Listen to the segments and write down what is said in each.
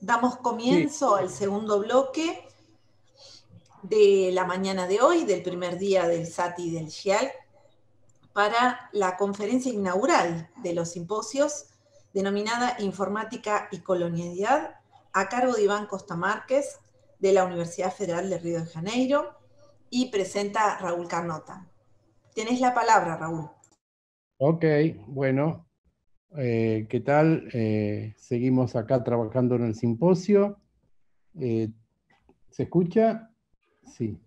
damos comienzo al segundo bloque de la mañana de hoy, del primer día del SATI del GIAL, para la conferencia inaugural de los simposios denominada Informática y Colonialidad, a cargo de Iván Costa Márquez, de la Universidad Federal de Río de Janeiro, y presenta Raúl Carnota. Tienes la palabra, Raúl. Ok, bueno, eh, ¿Qué tal? Eh, seguimos acá trabajando en el simposio. Eh, ¿Se escucha? Sí.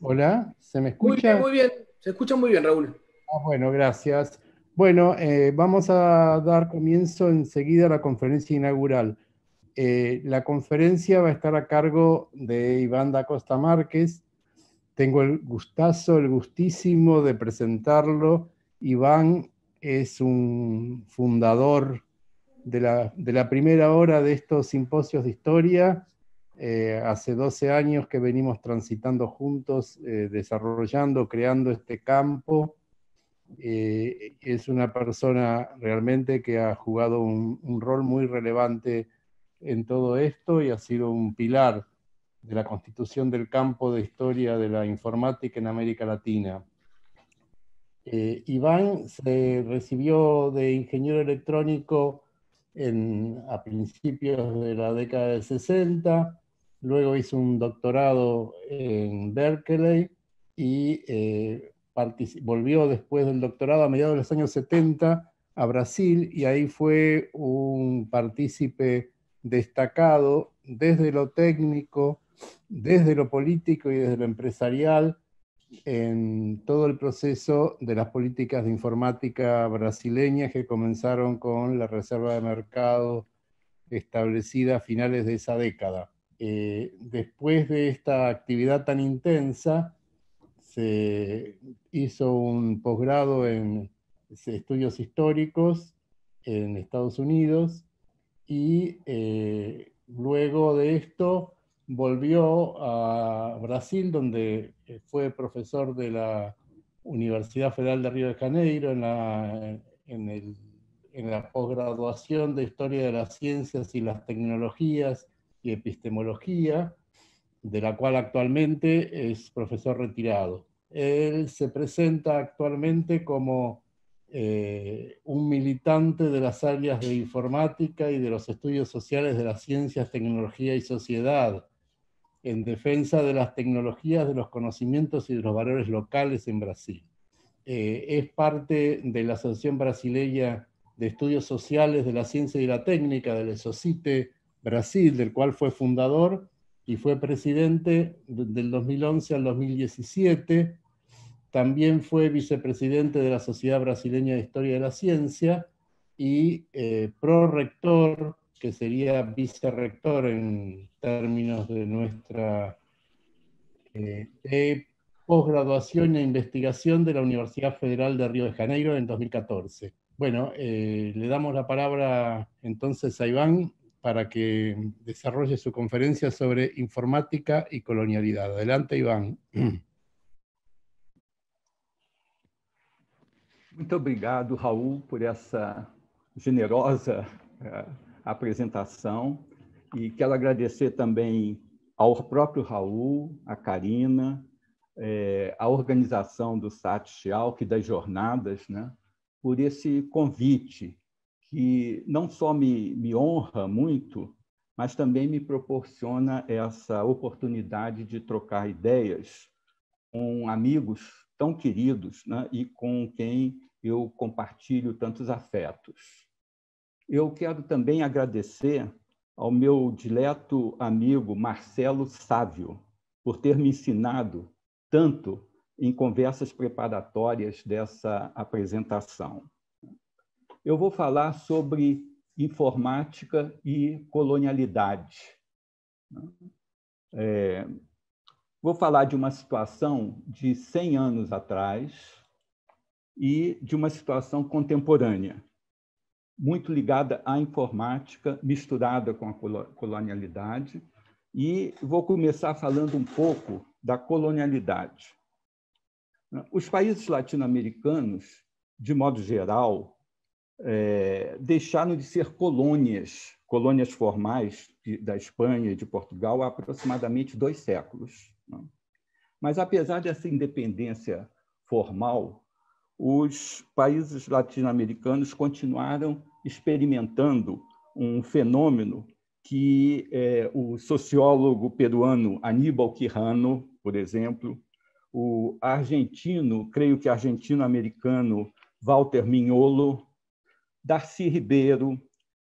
Hola, ¿se me escucha? Muy bien, muy bien. Se escucha muy bien, Raúl. Ah, bueno, gracias. Bueno, vamos a dar comienzo enseguida a la conferencia inaugural. la conferencia va a estar a cargo de Iván da Costa Márquez. Tengo el gustazo, el gustísimo de presentarlo. Iván es un fundador de la, primera hora de estos simposios de historia. Eh, hace 12 años que venimos transitando juntos, eh, desarrollando, creando este campo. Eh, es una persona realmente que ha jugado un, rol muy relevante en todo esto y ha sido un pilar de la constitución del campo de historia de la informática en América Latina. Eh, Iván se recibió de ingeniero electrónico a principios de la década de 60, luego hizo un doctorado en Berkeley y eh, volvió después del doctorado a mediados de los años 70 a Brasil y ahí fue un partícipe destacado desde lo técnico, desde lo político y desde lo empresarial en todo el proceso de las políticas de informática brasileña que comenzaron con la reserva de mercado establecida a finales de esa década. Eh, después de esta actividad tan intensa, se hizo un posgrado en estudios históricos en Estados Unidos y eh, luego de esto volvió a Brasil, donde eh, fue profesor de la Universidad Federal de Río de Janeiro en la, posgraduación de Historia de las Ciencias y las Tecnologías y Epistemología, de la cual actualmente es profesor retirado. Él se presenta actualmente como eh, un militante de las áreas de informática y de los estudios sociales de las ciencias, tecnología y sociedad, en defensa de las tecnologías, de los conocimientos y de los valores locales en Brasil. Eh, es parte de la Asociación Brasileña de Estudios Sociales de la Ciencia y la Técnica, del ESOCITE Brasil, del cual fue fundador y fue presidente del 2011 al 2017. También fue vicepresidente de la Sociedad Brasileña de Historia de la Ciencia y eh, prorector que sería vicerrector en términos de nuestra eh, posgraduación e investigación de la Universidad Federal de Río de Janeiro en 2014. Bueno, eh, le damos la palabra entonces a Iván para que desarrolle su conferencia sobre informática y colonialidad. Adelante, Iván. Muchas gracias, Raúl, por essa generosa eh, a apresentação e quero agradecer também ao próprio Raul, a Karina, é, a organização do SAT que e das jornadas, né, por esse convite que não só me, me honra muito, mas também me proporciona essa oportunidade de trocar ideias com amigos tão queridos né, e com quem eu compartilho tantos afetos. Eu quero também agradecer ao meu dileto amigo Marcelo Sávio por ter me ensinado tanto em conversas preparatórias dessa apresentação. Eu vou falar sobre informática e colonialidade. É, vou falar de uma situação de 100 anos atrás e de uma situação contemporânea muito ligada à informática, misturada com a colonialidade. E vou começar falando um pouco da colonialidade. Os países latino-americanos, de modo geral, é, deixaram de ser colônias, colônias formais de, da Espanha e de Portugal há aproximadamente dois séculos. Não? Né? Mas, apesar dessa independência formal, os países latino-americanos continuaram experimentando um fenômeno que é, o sociólogo peruano Aníbal Quirano, por exemplo, o argentino, creio que argentino-americano Walter Mignolo, Darcy Ribeiro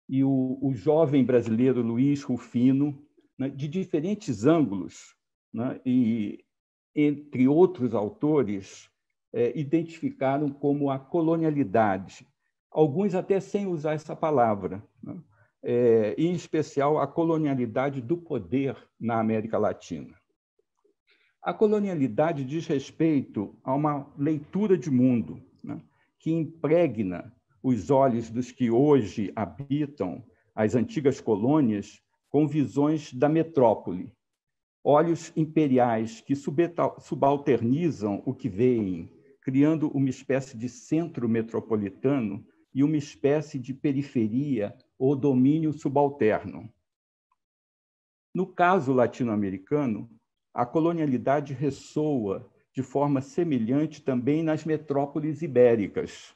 e o, o jovem brasileiro Luiz Rufino, né, de diferentes ângulos, né, e entre outros autores, é, identificaram como a colonialidade, alguns até sem usar essa palavra, né? É, em especial a colonialidade do poder na América Latina. A colonialidade diz respeito a uma leitura de mundo né? que impregna os olhos dos que hoje habitam as antigas colônias com visões da metrópole, olhos imperiais que subalternizam o que veem criando uma espécie de centro metropolitano e uma espécie de periferia ou domínio subalterno. No caso latino-americano, a colonialidade ressoa de forma semelhante também nas metrópoles ibéricas,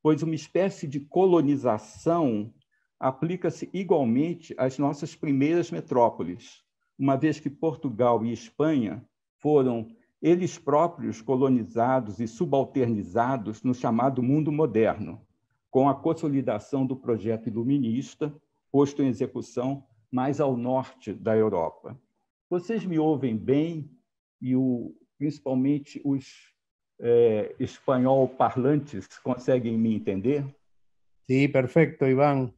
pois uma espécie de colonização aplica-se igualmente às nossas primeiras metrópoles, uma vez que Portugal e Espanha foram eles próprios colonizados e subalternizados no chamado mundo moderno, com a consolidação do projeto iluminista, posto em execução mais ao norte da Europa. Vocês me ouvem bem e o, principalmente os é, espanhol parlantes conseguem me entender? Sim, perfeito, Ivan.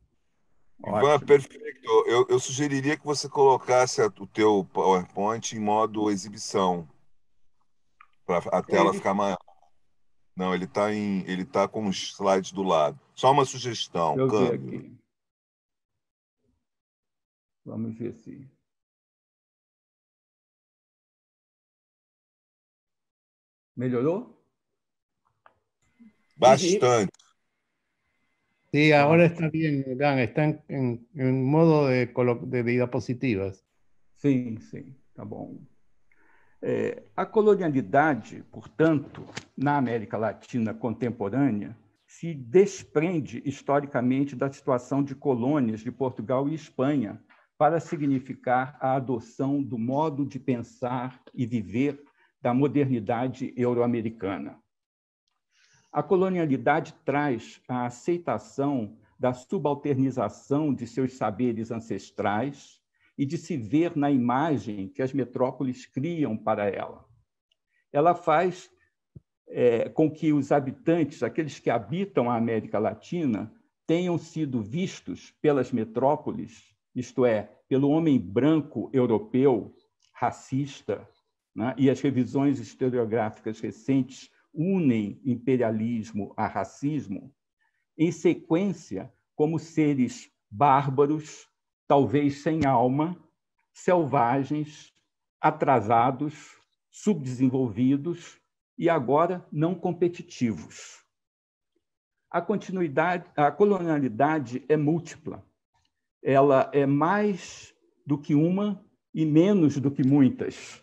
Ivan, perfeito. Eu, eu sugeriria que você colocasse o teu PowerPoint em modo exibição para a é, tela ele... ficar maior. Não, ele está em, ele tá com os slides do lado. Só uma sugestão, Eu câmbio. Aqui. Vamos ver se. Melhorou? Bastante. Sí, agora está bem Dan, está em en, modo de, de diapositivas. sim sim está bom. É, a colonialidade, portanto, na América Latina contemporânea, se desprende historicamente da situação de colônias de Portugal e Espanha para significar a adoção do modo de pensar e viver da modernidade euro-americana. A colonialidade traz a aceitação da subalternização de seus saberes ancestrais e de se ver na imagem que as metrópoles criam para ela. Ela faz é, com que os habitantes, aqueles que habitam a América Latina, tenham sido vistos pelas metrópoles, isto é, pelo homem branco europeu, racista, né? e as revisões historiográficas recentes unem imperialismo a racismo, em sequência, como seres bárbaros, talvez sem alma, selvagens, atrasados, subdesenvolvidos e agora não competitivos. A, continuidade, a colonialidade é múltipla. Ela é mais do que uma e menos do que muitas.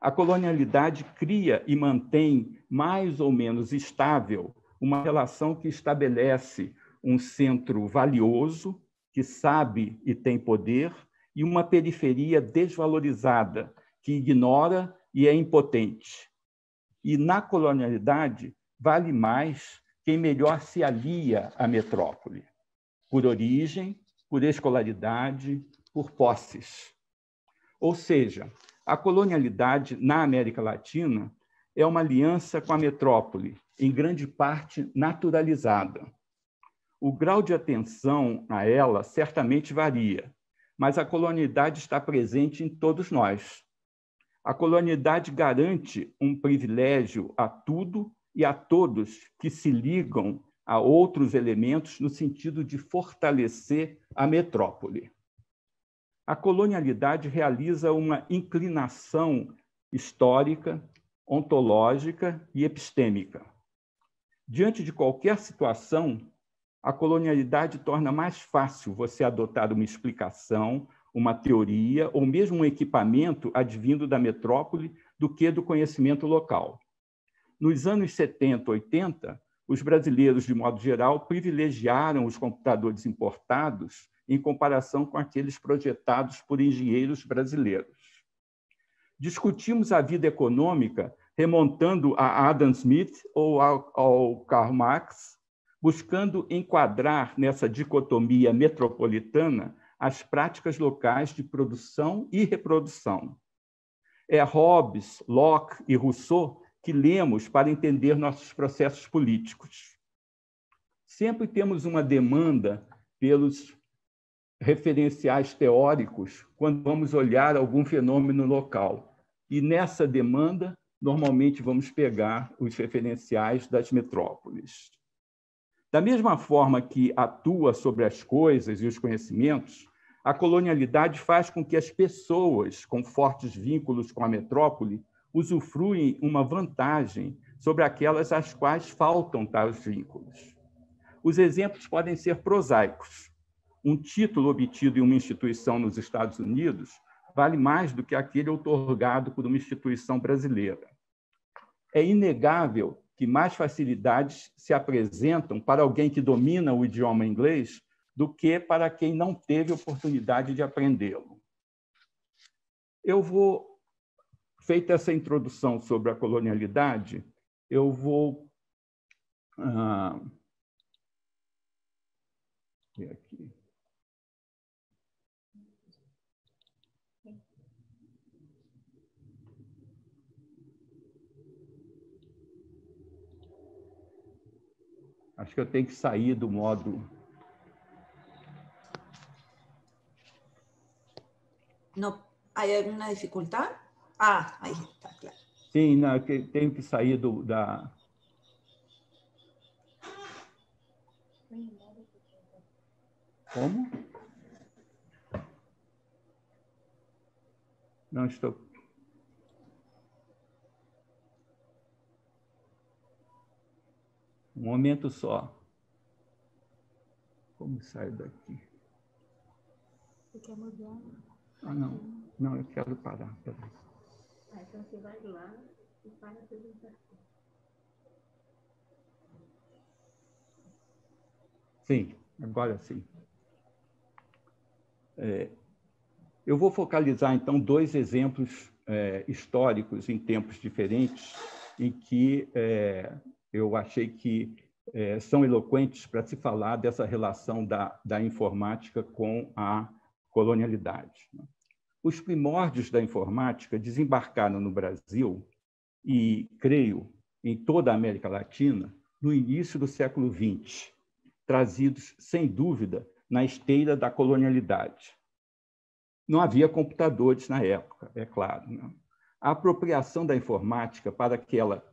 A colonialidade cria e mantém mais ou menos estável uma relação que estabelece um centro valioso que sabe e tem poder, e uma periferia desvalorizada, que ignora e é impotente. E na colonialidade, vale mais quem melhor se alia à metrópole, por origem, por escolaridade, por posses. Ou seja, a colonialidade na América Latina é uma aliança com a metrópole, em grande parte naturalizada. O grau de atenção a ela certamente varia, mas a colonialidade está presente em todos nós. A colonialidade garante um privilégio a tudo e a todos que se ligam a outros elementos no sentido de fortalecer a metrópole. A colonialidade realiza uma inclinação histórica, ontológica e epistêmica. Diante de qualquer situação, a colonialidade torna mais fácil você adotar uma explicação, uma teoria ou mesmo um equipamento advindo da metrópole do que do conhecimento local. Nos anos 70, 80, os brasileiros, de modo geral, privilegiaram os computadores importados em comparação com aqueles projetados por engenheiros brasileiros. Discutimos a vida econômica remontando a Adam Smith ou ao, ao Karl Marx, buscando enquadrar nessa dicotomia metropolitana as práticas locais de produção e reprodução. É Hobbes, Locke e Rousseau que lemos para entender nossos processos políticos. Sempre temos uma demanda pelos referenciais teóricos quando vamos olhar algum fenômeno local. E nessa demanda, normalmente vamos pegar os referenciais das metrópoles. Da mesma forma que atua sobre as coisas e os conhecimentos, a colonialidade faz com que as pessoas com fortes vínculos com a metrópole usufruem uma vantagem sobre aquelas às quais faltam tais vínculos. Os exemplos podem ser prosaicos. Um título obtido em uma instituição nos Estados Unidos vale mais do que aquele otorgado por uma instituição brasileira. É inegável que mais facilidades se apresentam para alguém que domina o idioma inglês do que para quem não teve oportunidade de aprendê-lo. Eu vou, feita essa introdução sobre a colonialidade, eu vou. Ah, aqui. Acho que eu tenho que sair do modo. Não, há alguma dificuldade? Ah, aí está, claro. Sim, não, tenho que sair do, da. Como? Não estou Um momento só. Como sai daqui? Você quer mudar? Ah, não. Não, eu quero parar. Ah, então você vai lá e para a apresentação. Sim, agora sim. É, eu vou focalizar, então, dois exemplos é, históricos em tempos diferentes em que é, eu achei que é, são eloquentes para se falar dessa relação da, da informática com a colonialidade. Né? Os primórdios da informática desembarcaram no Brasil e, creio, em toda a América Latina, no início do século XX, trazidos, sem dúvida, na esteira da colonialidade. Não havia computadores na época, é claro. Não? Né? A apropriação da informática para que ela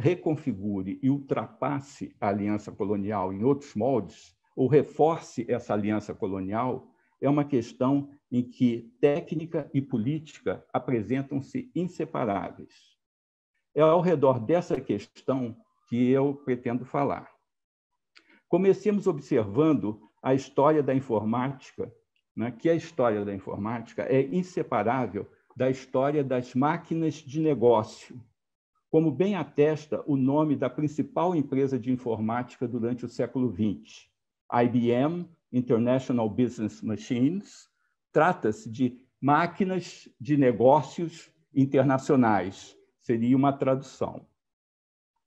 reconfigure e ultrapasse a aliança colonial em outros moldes, ou reforce essa aliança colonial, é uma questão em que técnica e política apresentam-se inseparáveis. É ao redor dessa questão que eu pretendo falar. Comecemos observando a história da informática, né, que a história da informática é inseparável da história das máquinas de negócio, como bem atesta o nome da principal empresa de informática durante o século XX, IBM International Business Machines, trata-se de máquinas de negócios internacionais, seria uma tradução.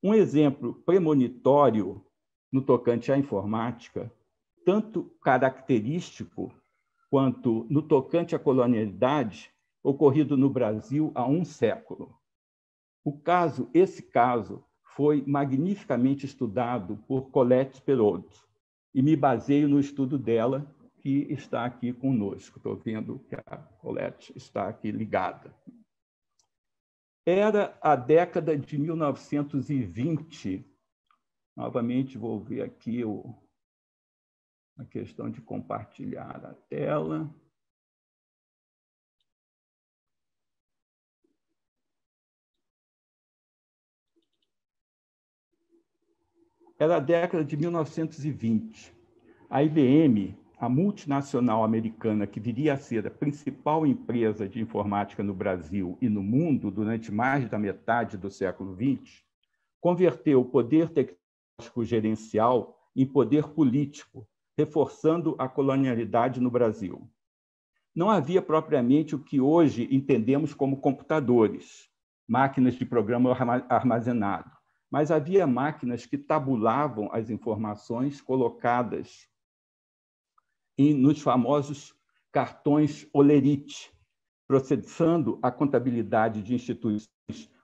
Um exemplo premonitório no tocante à informática, tanto característico quanto no tocante à colonialidade, ocorrido no Brasil há um século. O caso, esse caso, foi magnificamente estudado por Colette Perrault e me baseio no estudo dela que está aqui conosco. Estou vendo que a Colette está aqui ligada. Era a década de 1920. Novamente vou ver aqui o, a questão de compartilhar a tela. era a década de 1920. A IBM, a multinacional americana que viria a ser a principal empresa de informática no Brasil e no mundo durante mais da metade do século XX, converteu o poder tecnológico gerencial em poder político, reforçando a colonialidade no Brasil. Não havia propriamente o que hoje entendemos como computadores, máquinas de programa armazenado mas havia máquinas que tabulavam as informações colocadas em, nos famosos cartões Olerite, processando a contabilidade de instituições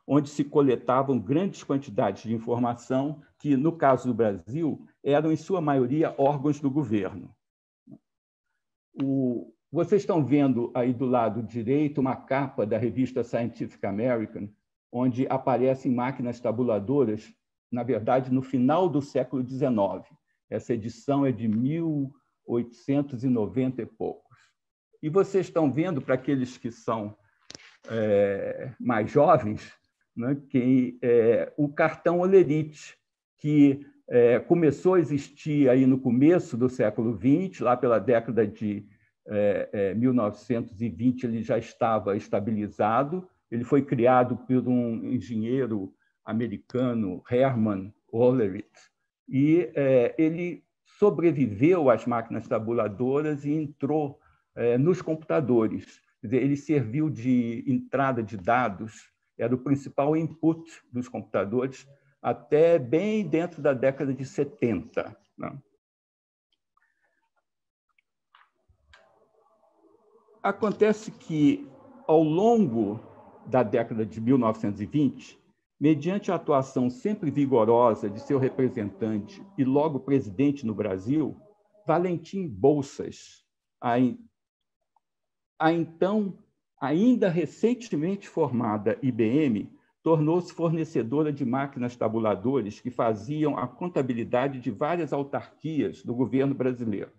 onde se coletavam grandes quantidades de informação que, no caso do Brasil, eram, em sua maioria, órgãos do governo. O... Vocês estão vendo aí do lado direito uma capa da revista Scientific American, onde aparecem máquinas tabuladoras, na verdade, no final do século XIX. Essa edição é de 1890 e poucos. E vocês estão vendo, para aqueles que são é, mais jovens, né, que é, o cartão olerite, que é, começou a existir aí no começo do século XX, lá pela década de 1920 é, é, ele já estava estabilizado, ele foi criado por um engenheiro americano, Herman Hollerith, e é, ele sobreviveu às máquinas tabuladoras e entrou é, nos computadores. Dizer, ele serviu de entrada de dados, era o principal input dos computadores até bem dentro da década de 70. Né? Acontece que, ao longo da década de 1920, mediante a atuação sempre vigorosa de seu representante e logo presidente no Brasil, Valentim Bolsas, a, in... a então ainda recentemente formada IBM, tornou-se fornecedora de máquinas tabuladores que faziam a contabilidade de várias autarquias do governo brasileiro.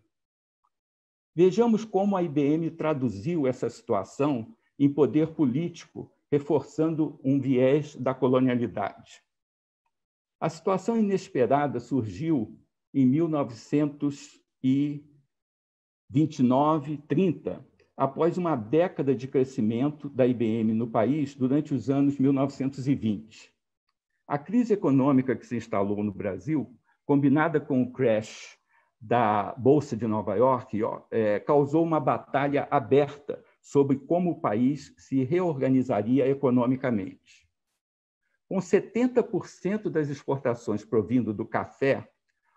Vejamos como a IBM traduziu essa situação em poder político reforçando um viés da colonialidade. A situação inesperada surgiu em 1929, 30, após uma década de crescimento da IBM no país durante os anos 1920. A crise econômica que se instalou no Brasil, combinada com o crash da Bolsa de Nova York, é, causou uma batalha aberta sobre como o país se reorganizaria economicamente. Com 70% das exportações provindo do café,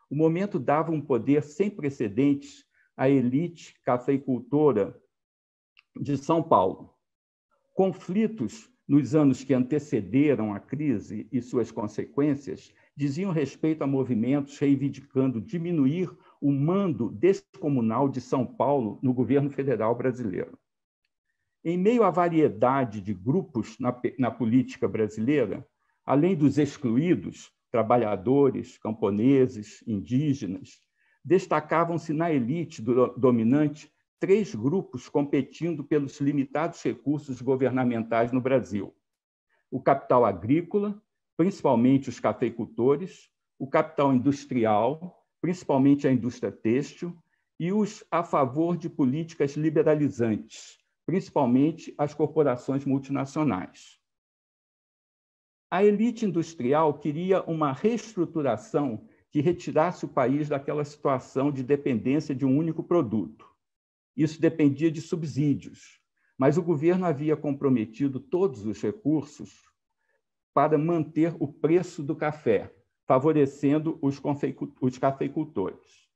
o momento dava um poder sem precedentes à elite cafeicultora de São Paulo. Conflitos nos anos que antecederam a crise e suas consequências diziam respeito a movimentos reivindicando diminuir o mando descomunal de São Paulo no governo federal brasileiro. Em meio à variedade de grupos na, na política brasileira, além dos excluídos, trabalhadores, camponeses, indígenas, destacavam-se na elite do, dominante três grupos competindo pelos limitados recursos governamentais no Brasil: o capital agrícola, principalmente os cafeicultores, o capital industrial, principalmente a indústria têxtil, e os a favor de políticas liberalizantes, principalmente as corporações multinacionais. A elite industrial queria uma reestruturação que retirasse o país daquela situação de dependência de um único produto. Isso dependia de subsídios, mas o governo havia comprometido todos os recursos para manter o preço do café, favorecendo os, cafeicultores.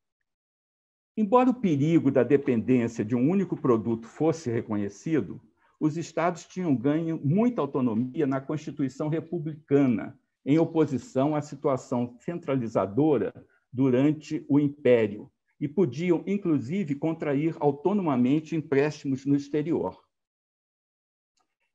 Embora o perigo da dependência de um único produto fosse reconhecido, os estados tinham ganho muita autonomia na Constituição republicana, em oposição à situação centralizadora durante o Império, e podiam, inclusive, contrair autonomamente empréstimos no exterior.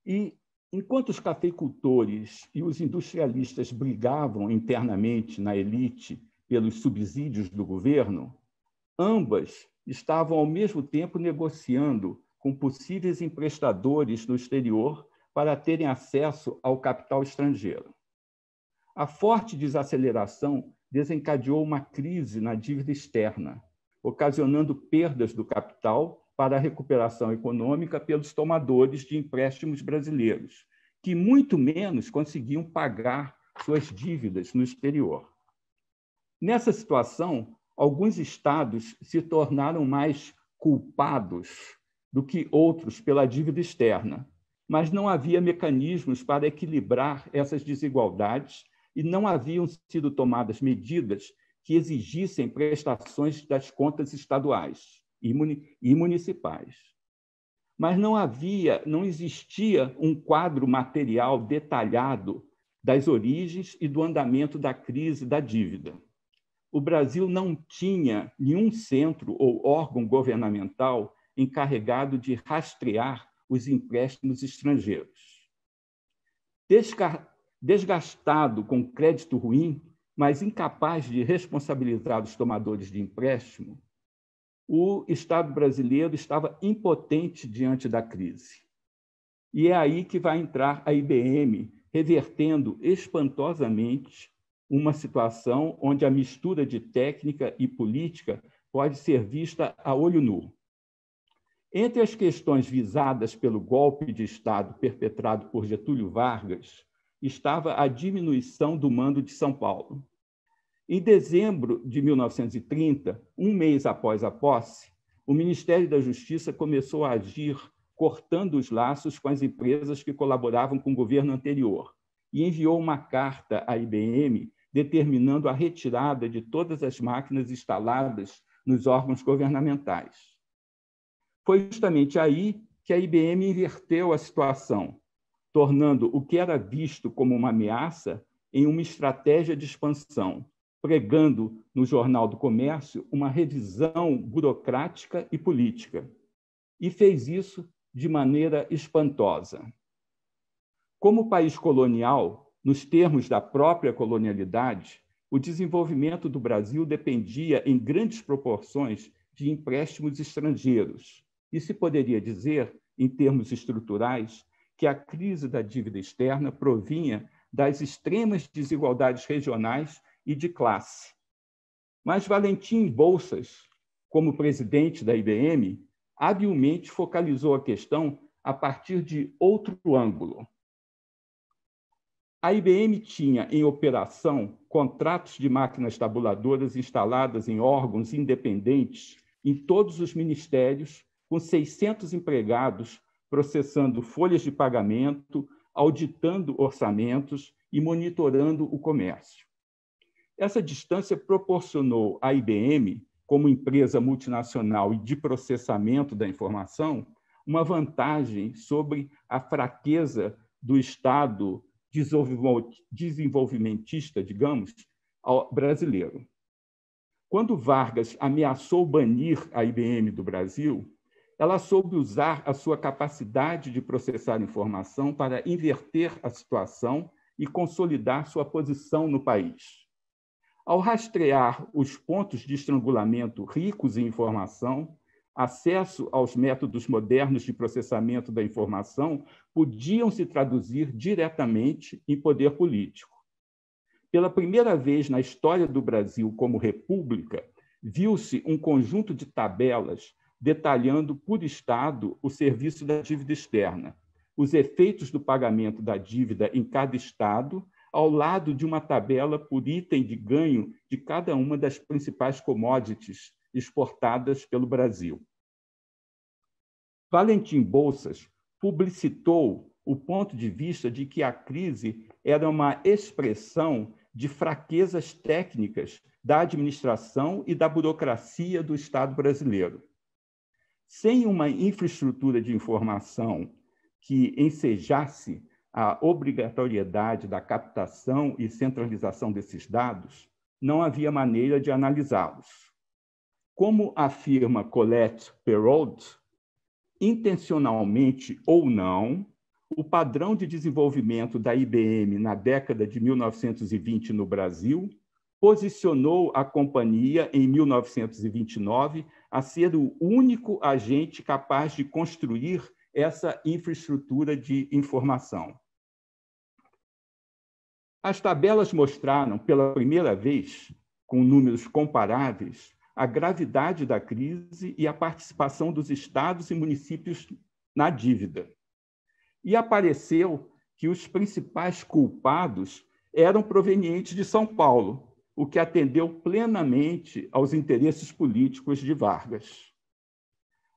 E, enquanto os cafeicultores e os industrialistas brigavam internamente na elite pelos subsídios do governo, Ambas estavam ao mesmo tempo negociando com possíveis emprestadores no exterior para terem acesso ao capital estrangeiro. A forte desaceleração desencadeou uma crise na dívida externa, ocasionando perdas do capital para a recuperação econômica pelos tomadores de empréstimos brasileiros, que muito menos conseguiam pagar suas dívidas no exterior. Nessa situação, alguns estados se tornaram mais culpados do que outros pela dívida externa, mas não havia mecanismos para equilibrar essas desigualdades e não haviam sido tomadas medidas que exigissem prestações das contas estaduais e municipais. Mas não havia, não existia um quadro material detalhado das origens e do andamento da crise da dívida o Brasil não tinha nenhum centro ou órgão governamental encarregado de rastrear os empréstimos estrangeiros. Desgastado com crédito ruim, mas incapaz de responsabilizar os tomadores de empréstimo, o Estado brasileiro estava impotente diante da crise. E é aí que vai entrar a IBM, revertendo espantosamente uma situação onde a mistura de técnica e política pode ser vista a olho nu. Entre as questões visadas pelo golpe de Estado perpetrado por Getúlio Vargas, estava a diminuição do mando de São Paulo. Em dezembro de 1930, um mês após a posse, o Ministério da Justiça começou a agir cortando os laços com as empresas que colaboravam com o governo anterior e enviou uma carta à IBM determinando a retirada de todas as máquinas instaladas nos órgãos governamentais. Foi justamente aí que a IBM inverteu a situação, tornando o que era visto como uma ameaça em uma estratégia de expansão, pregando no Jornal do Comércio uma revisão burocrática e política. E fez isso de maneira espantosa. Como país colonial, nos termos da própria colonialidade, o desenvolvimento do Brasil dependia em grandes proporções de empréstimos estrangeiros. E se poderia dizer, em termos estruturais, que a crise da dívida externa provinha das extremas desigualdades regionais e de classe. Mas Valentim Bolsas, como presidente da IBM, habilmente focalizou a questão a partir de outro ângulo. A IBM tinha em operação contratos de máquinas tabuladoras instaladas em órgãos independentes em todos os ministérios, com 600 empregados processando folhas de pagamento, auditando orçamentos e monitorando o comércio. Essa distância proporcionou à IBM, como empresa multinacional e de processamento da informação, uma vantagem sobre a fraqueza do Estado desenvolvimentista, digamos, brasileiro. Quando Vargas ameaçou banir a IBM do Brasil, ela soube usar a sua capacidade de processar informação para inverter a situação e consolidar sua posição no país. Ao rastrear os pontos de estrangulamento ricos em informação, acesso aos métodos modernos de processamento da informação podiam se traduzir diretamente em poder político. Pela primeira vez na história do Brasil como república, viu-se um conjunto de tabelas detalhando por Estado o serviço da dívida externa, os efeitos do pagamento da dívida em cada Estado, ao lado de uma tabela por item de ganho de cada uma das principais commodities exportadas pelo Brasil. Valentim Bolsas publicitou o ponto de vista de que a crise era uma expressão de fraquezas técnicas da administração e da burocracia do Estado brasileiro. Sem uma infraestrutura de informação que ensejasse a obrigatoriedade da captação e centralização desses dados, não havia maneira de analisá-los. Como afirma Colette Perrault, intencionalmente ou não, o padrão de desenvolvimento da IBM na década de 1920 no Brasil posicionou a companhia, em 1929, a ser o único agente capaz de construir essa infraestrutura de informação. As tabelas mostraram, pela primeira vez, com números comparáveis, a gravidade da crise e a participação dos estados e municípios na dívida. E apareceu que os principais culpados eram provenientes de São Paulo, o que atendeu plenamente aos interesses políticos de Vargas.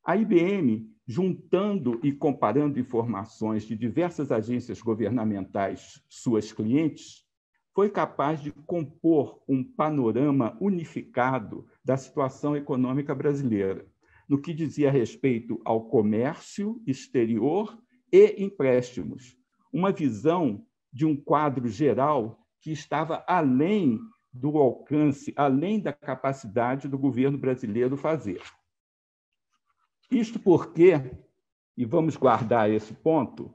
A IBM, juntando e comparando informações de diversas agências governamentais, suas clientes, foi capaz de compor um panorama unificado da situação econômica brasileira, no que dizia respeito ao comércio exterior e empréstimos, uma visão de um quadro geral que estava além do alcance, além da capacidade do governo brasileiro fazer. Isto porque, e vamos guardar esse ponto,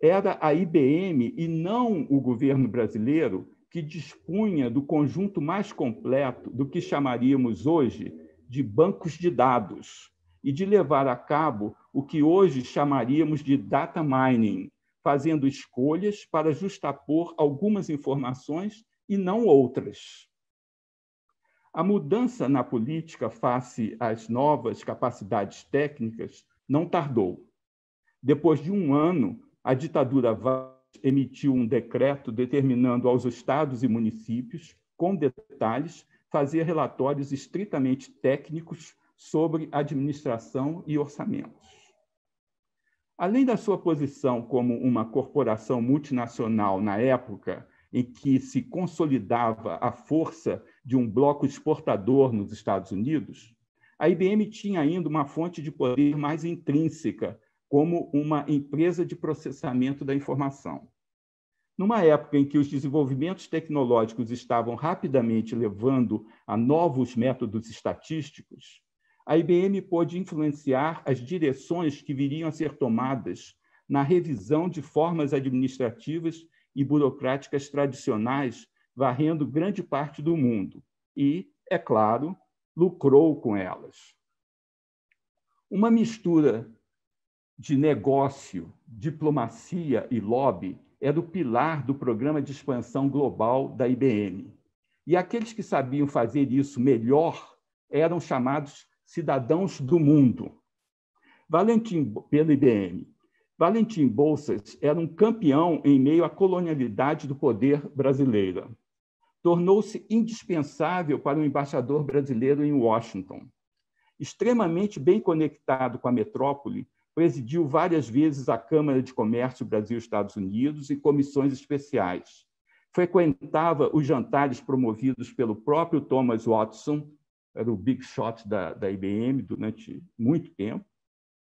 era a IBM e não o governo brasileiro que dispunha do conjunto mais completo do que chamaríamos hoje de bancos de dados e de levar a cabo o que hoje chamaríamos de data mining, fazendo escolhas para justapor algumas informações e não outras. A mudança na política face às novas capacidades técnicas não tardou. Depois de um ano, a ditadura emitiu um decreto determinando aos estados e municípios, com detalhes, fazer relatórios estritamente técnicos sobre administração e orçamentos. Além da sua posição como uma corporação multinacional na época em que se consolidava a força de um bloco exportador nos Estados Unidos, a IBM tinha ainda uma fonte de poder mais intrínseca como uma empresa de processamento da informação. Numa época em que os desenvolvimentos tecnológicos estavam rapidamente levando a novos métodos estatísticos, a IBM pôde influenciar as direções que viriam a ser tomadas na revisão de formas administrativas e burocráticas tradicionais, varrendo grande parte do mundo e, é claro, lucrou com elas. Uma mistura de negócio, diplomacia e lobby era é o pilar do programa de expansão global da IBM. E aqueles que sabiam fazer isso melhor eram chamados cidadãos do mundo. Valentim, pela IBM, Valentim Bolsas era um campeão em meio à colonialidade do poder brasileira. Tornou-se indispensável para o embaixador brasileiro em Washington. Extremamente bem conectado com a metrópole, presidiu várias vezes a Câmara de Comércio Brasil-Estados Unidos e comissões especiais. Frequentava os jantares promovidos pelo próprio Thomas Watson, era o big shot da, da IBM durante muito tempo,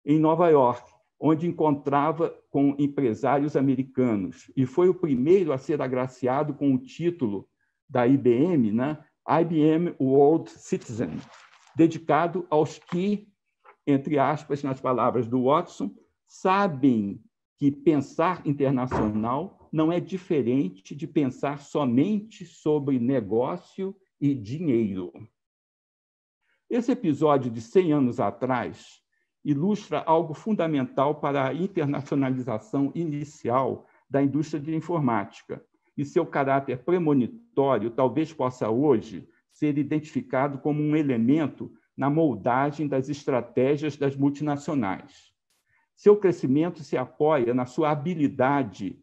em Nova York, onde encontrava com empresários americanos e foi o primeiro a ser agraciado com o título da IBM, né? IBM World Citizen, dedicado aos que entre aspas, nas palavras do Watson, sabem que pensar internacional não é diferente de pensar somente sobre negócio e dinheiro. Esse episódio de 100 anos atrás ilustra algo fundamental para a internacionalização inicial da indústria de informática, e seu caráter premonitório talvez possa hoje ser identificado como um elemento na moldagem das estratégias das multinacionais. Seu crescimento se apoia na sua habilidade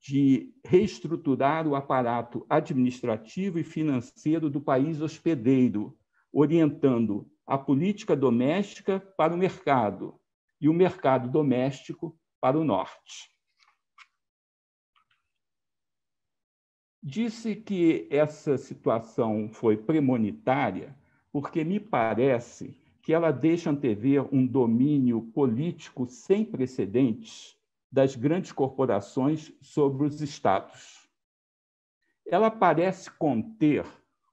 de reestruturar o aparato administrativo e financeiro do país hospedeiro, orientando a política doméstica para o mercado e o mercado doméstico para o norte. Disse que essa situação foi premonitária porque me parece que ela deixa antever um domínio político sem precedentes das grandes corporações sobre os estados. Ela parece conter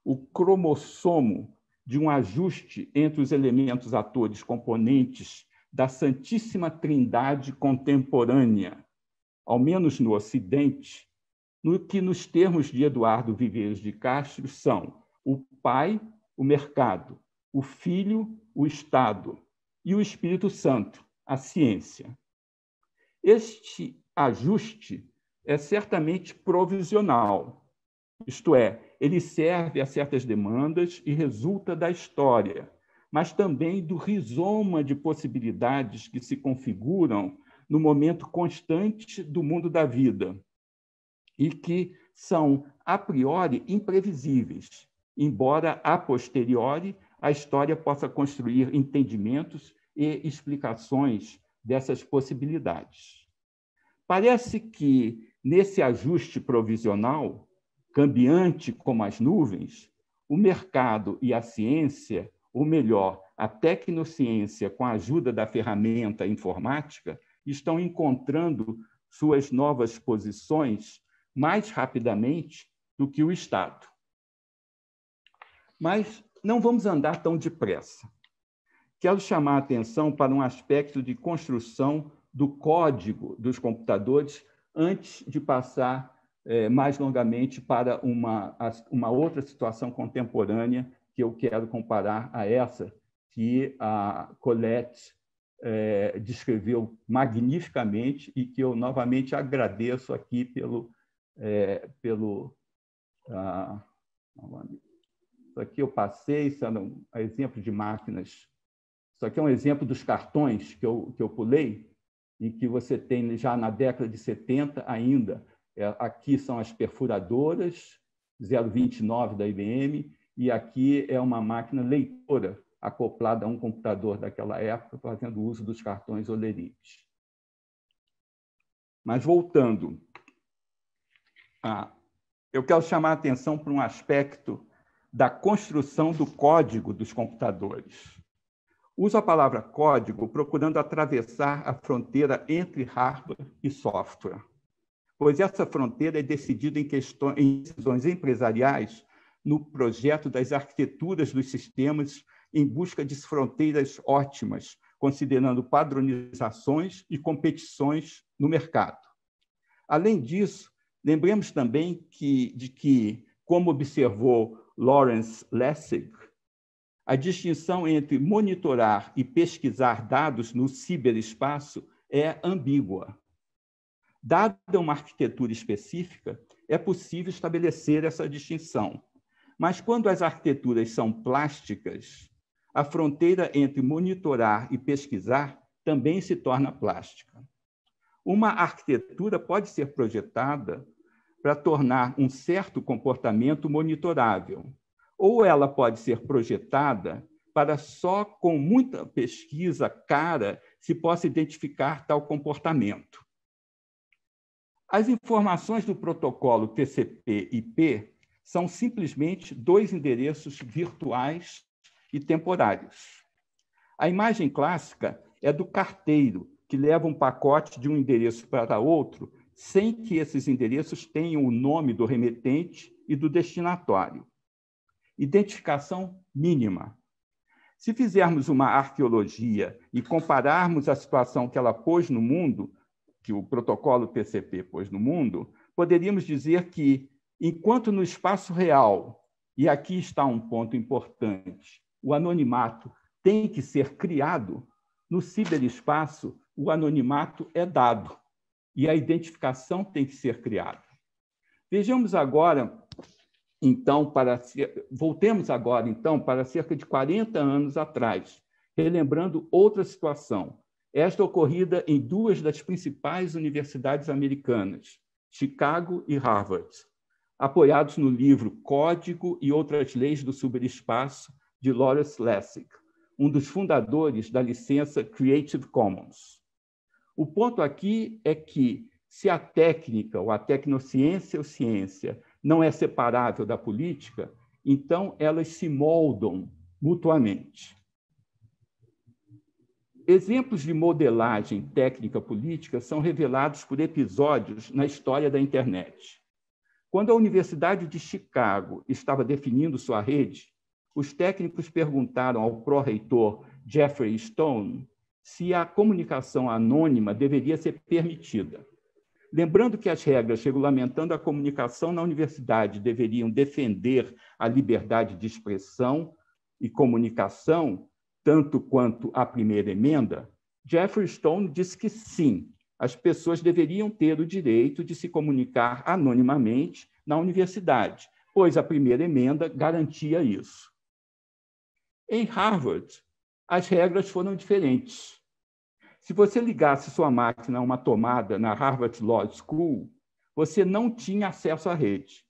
o cromossomo de um ajuste entre os elementos atores componentes da Santíssima Trindade contemporânea, ao menos no Ocidente, no que, nos termos de Eduardo Viveiros de Castro, são o Pai, o mercado, o Filho, o Estado e o Espírito Santo, a ciência. Este ajuste é certamente provisional, isto é, ele serve a certas demandas e resulta da história, mas também do rizoma de possibilidades que se configuram no momento constante do mundo da vida e que são, a priori, imprevisíveis, embora a posteriori a história possa construir entendimentos e explicações dessas possibilidades. Parece que, nesse ajuste provisional, cambiante como as nuvens, o mercado e a ciência, ou melhor, a tecnociência com a ajuda da ferramenta informática, estão encontrando suas novas posições mais rapidamente do que o Estado. Mas não vamos andar tão depressa. Quero chamar a atenção para um aspecto de construção do código dos computadores antes de passar eh, mais longamente para uma, uma outra situação contemporânea que eu quero comparar a essa que a Colette eh, descreveu magnificamente e que eu novamente agradeço aqui pelo, eh, pelo ah, novamente isso aqui eu passei, isso era é um exemplo de máquinas. Isso aqui é um exemplo dos cartões que eu, que eu pulei, e que você tem já na década de 70 ainda. É, aqui são as perfuradoras, 029 da IBM, e aqui é uma máquina leitora acoplada a um computador daquela época, fazendo uso dos cartões Olerites. Mas voltando, ah, eu quero chamar a atenção para um aspecto da construção do código dos computadores. Uso a palavra código procurando atravessar a fronteira entre hardware e software, pois essa fronteira é decidida em, questões, em decisões empresariais no projeto das arquiteturas dos sistemas em busca de fronteiras ótimas, considerando padronizações e competições no mercado. Além disso, lembremos também que, de que, como observou Lawrence Lessig, a distinção entre monitorar e pesquisar dados no ciberespaço é ambígua. Dada uma arquitetura específica, é possível estabelecer essa distinção. Mas quando as arquiteturas são plásticas, a fronteira entre monitorar e pesquisar também se torna plástica. Uma arquitetura pode ser projetada para tornar um certo comportamento monitorável. Ou ela pode ser projetada para só com muita pesquisa cara se possa identificar tal comportamento. As informações do protocolo TCP/IP são simplesmente dois endereços virtuais e temporários. A imagem clássica é do carteiro que leva um pacote de um endereço para outro sem que esses endereços tenham o nome do remetente e do destinatário. Identificação mínima. Se fizermos uma arqueologia e compararmos a situação que ela pôs no mundo, que o protocolo PCP pôs no mundo, poderíamos dizer que, enquanto no espaço real, e aqui está um ponto importante, o anonimato tem que ser criado, no ciberespaço, o anonimato é dado e a identificação tem que ser criada. Vejamos agora, então, para voltemos agora então para cerca de 40 anos atrás, relembrando outra situação. Esta ocorrida em duas das principais universidades americanas, Chicago e Harvard, apoiados no livro Código e outras leis do superespaço de Lawrence Lessig, um dos fundadores da licença Creative Commons. O ponto aqui é que, se a técnica ou a tecnociência ou ciência não é separável da política, então elas se moldam mutuamente. Exemplos de modelagem técnica política são revelados por episódios na história da internet. Quando a Universidade de Chicago estava definindo sua rede, os técnicos perguntaram ao pró-reitor Jeffrey Stone se a comunicação anônima deveria ser permitida. Lembrando que as regras regulamentando a comunicação na universidade deveriam defender a liberdade de expressão e comunicação, tanto quanto a primeira emenda, Jeffrey Stone disse que sim, as pessoas deveriam ter o direito de se comunicar anonimamente na universidade, pois a primeira emenda garantia isso. Em Harvard, as regras foram diferentes. Se você ligasse sua máquina a uma tomada na Harvard Law School, você não tinha acesso à rede.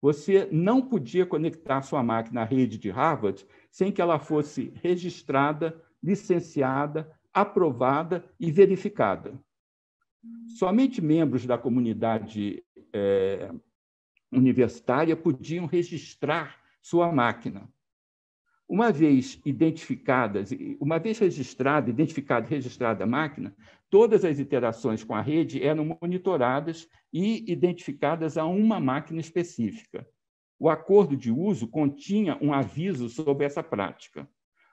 Você não podia conectar sua máquina à rede de Harvard sem que ela fosse registrada, licenciada, aprovada e verificada. Somente membros da comunidade é, universitária podiam registrar sua máquina. Uma vez identificadas, uma vez registrada, identificada e registrada a máquina, todas as interações com a rede eram monitoradas e identificadas a uma máquina específica. O acordo de uso continha um aviso sobre essa prática.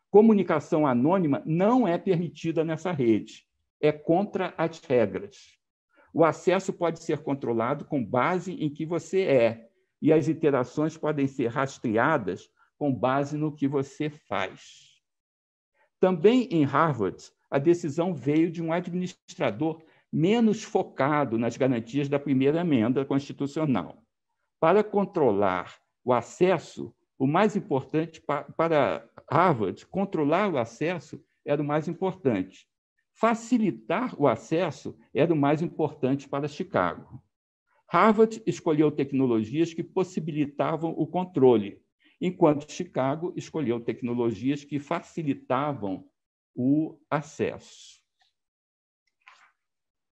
Comunicação anônima não é permitida nessa rede, é contra as regras. O acesso pode ser controlado com base em que você é, e as interações podem ser rastreadas com base no que você faz. Também em Harvard, a decisão veio de um administrador menos focado nas garantias da primeira emenda constitucional. Para controlar o acesso, o mais importante para Harvard, controlar o acesso era o mais importante. Facilitar o acesso era o mais importante para Chicago. Harvard escolheu tecnologias que possibilitavam o controle, enquanto Chicago escolheu tecnologias que facilitavam o acesso.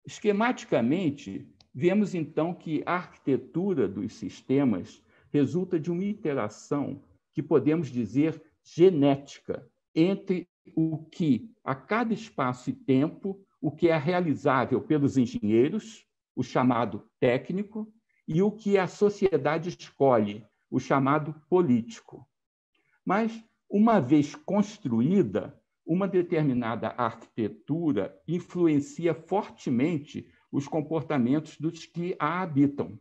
Esquematicamente, vemos então que a arquitetura dos sistemas resulta de uma interação que podemos dizer genética entre o que a cada espaço e tempo, o que é realizável pelos engenheiros, o chamado técnico, e o que a sociedade escolhe, o chamado político. Mas, uma vez construída, uma determinada arquitetura influencia fortemente os comportamentos dos que a habitam,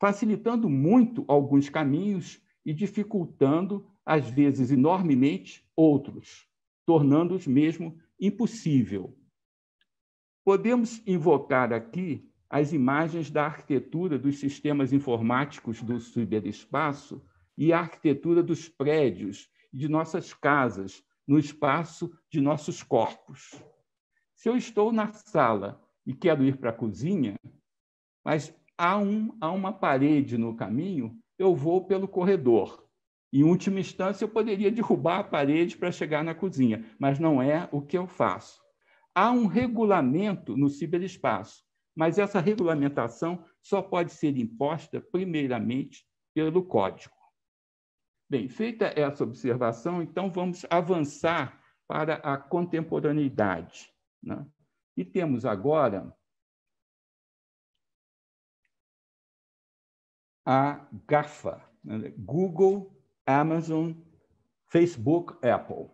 facilitando muito alguns caminhos e dificultando, às vezes enormemente, outros, tornando-os mesmo impossível. Podemos invocar aqui as imagens da arquitetura dos sistemas informáticos do ciberespaço e a arquitetura dos prédios e de nossas casas no espaço de nossos corpos. Se eu estou na sala e quero ir para a cozinha, mas há, um, há uma parede no caminho, eu vou pelo corredor. Em última instância, eu poderia derrubar a parede para chegar na cozinha, mas não é o que eu faço. Há um regulamento no ciberespaço mas essa regulamentação só pode ser imposta, primeiramente, pelo Código. Bem, feita essa observação, então vamos avançar para a contemporaneidade. Né? E temos agora a GAFA, né? Google, Amazon, Facebook, Apple.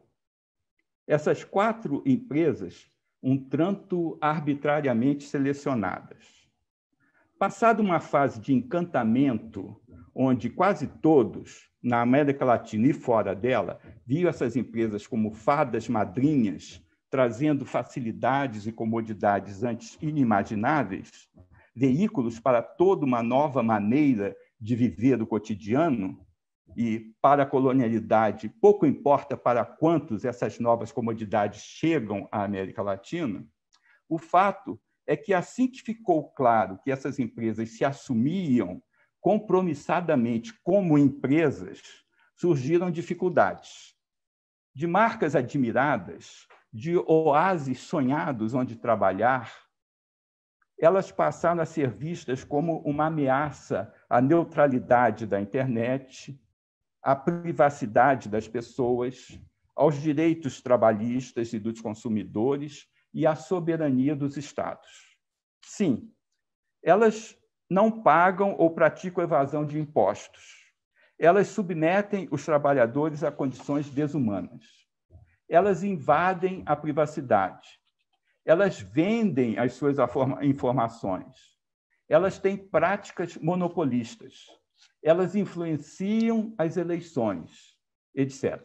Essas quatro empresas um tanto arbitrariamente selecionadas. Passada uma fase de encantamento, onde quase todos, na América Latina e fora dela, viam essas empresas como fadas madrinhas, trazendo facilidades e comodidades antes inimagináveis, veículos para toda uma nova maneira de viver o cotidiano, e para a colonialidade, pouco importa para quantos essas novas comodidades chegam à América Latina, o fato é que assim que ficou claro que essas empresas se assumiam compromissadamente como empresas, surgiram dificuldades. De marcas admiradas, de oásis sonhados onde trabalhar, elas passaram a ser vistas como uma ameaça à neutralidade da internet, à privacidade das pessoas, aos direitos trabalhistas e dos consumidores e à soberania dos Estados. Sim, elas não pagam ou praticam evasão de impostos. Elas submetem os trabalhadores a condições desumanas. Elas invadem a privacidade. Elas vendem as suas informações. Elas têm práticas monopolistas elas influenciam as eleições, etc.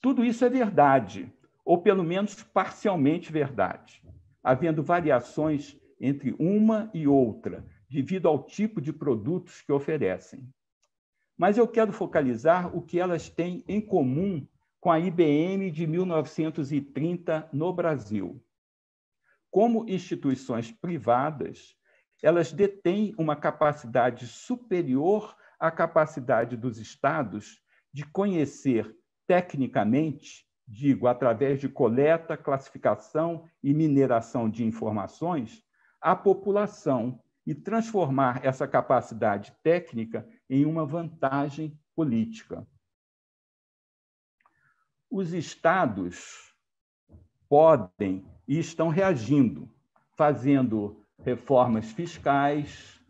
Tudo isso é verdade, ou pelo menos parcialmente verdade, havendo variações entre uma e outra, devido ao tipo de produtos que oferecem. Mas eu quero focalizar o que elas têm em comum com a IBM de 1930 no Brasil. Como instituições privadas, elas detêm uma capacidade superior à capacidade dos Estados de conhecer tecnicamente, digo, através de coleta, classificação e mineração de informações, a população e transformar essa capacidade técnica em uma vantagem política. Os Estados podem e estão reagindo, fazendo reformas fiscais,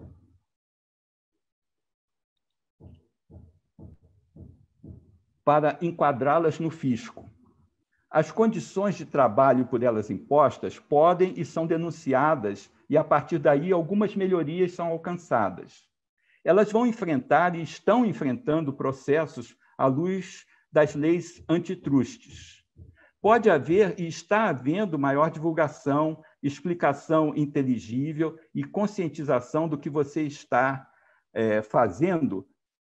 para enquadrá-las no fisco. As condições de trabalho por elas impostas podem e são denunciadas, e a partir daí algumas melhorias são alcançadas. Elas vão enfrentar e estão enfrentando processos à luz das leis antitrustes. Pode haver e está havendo maior divulgação explicação inteligível e conscientização do que você está é, fazendo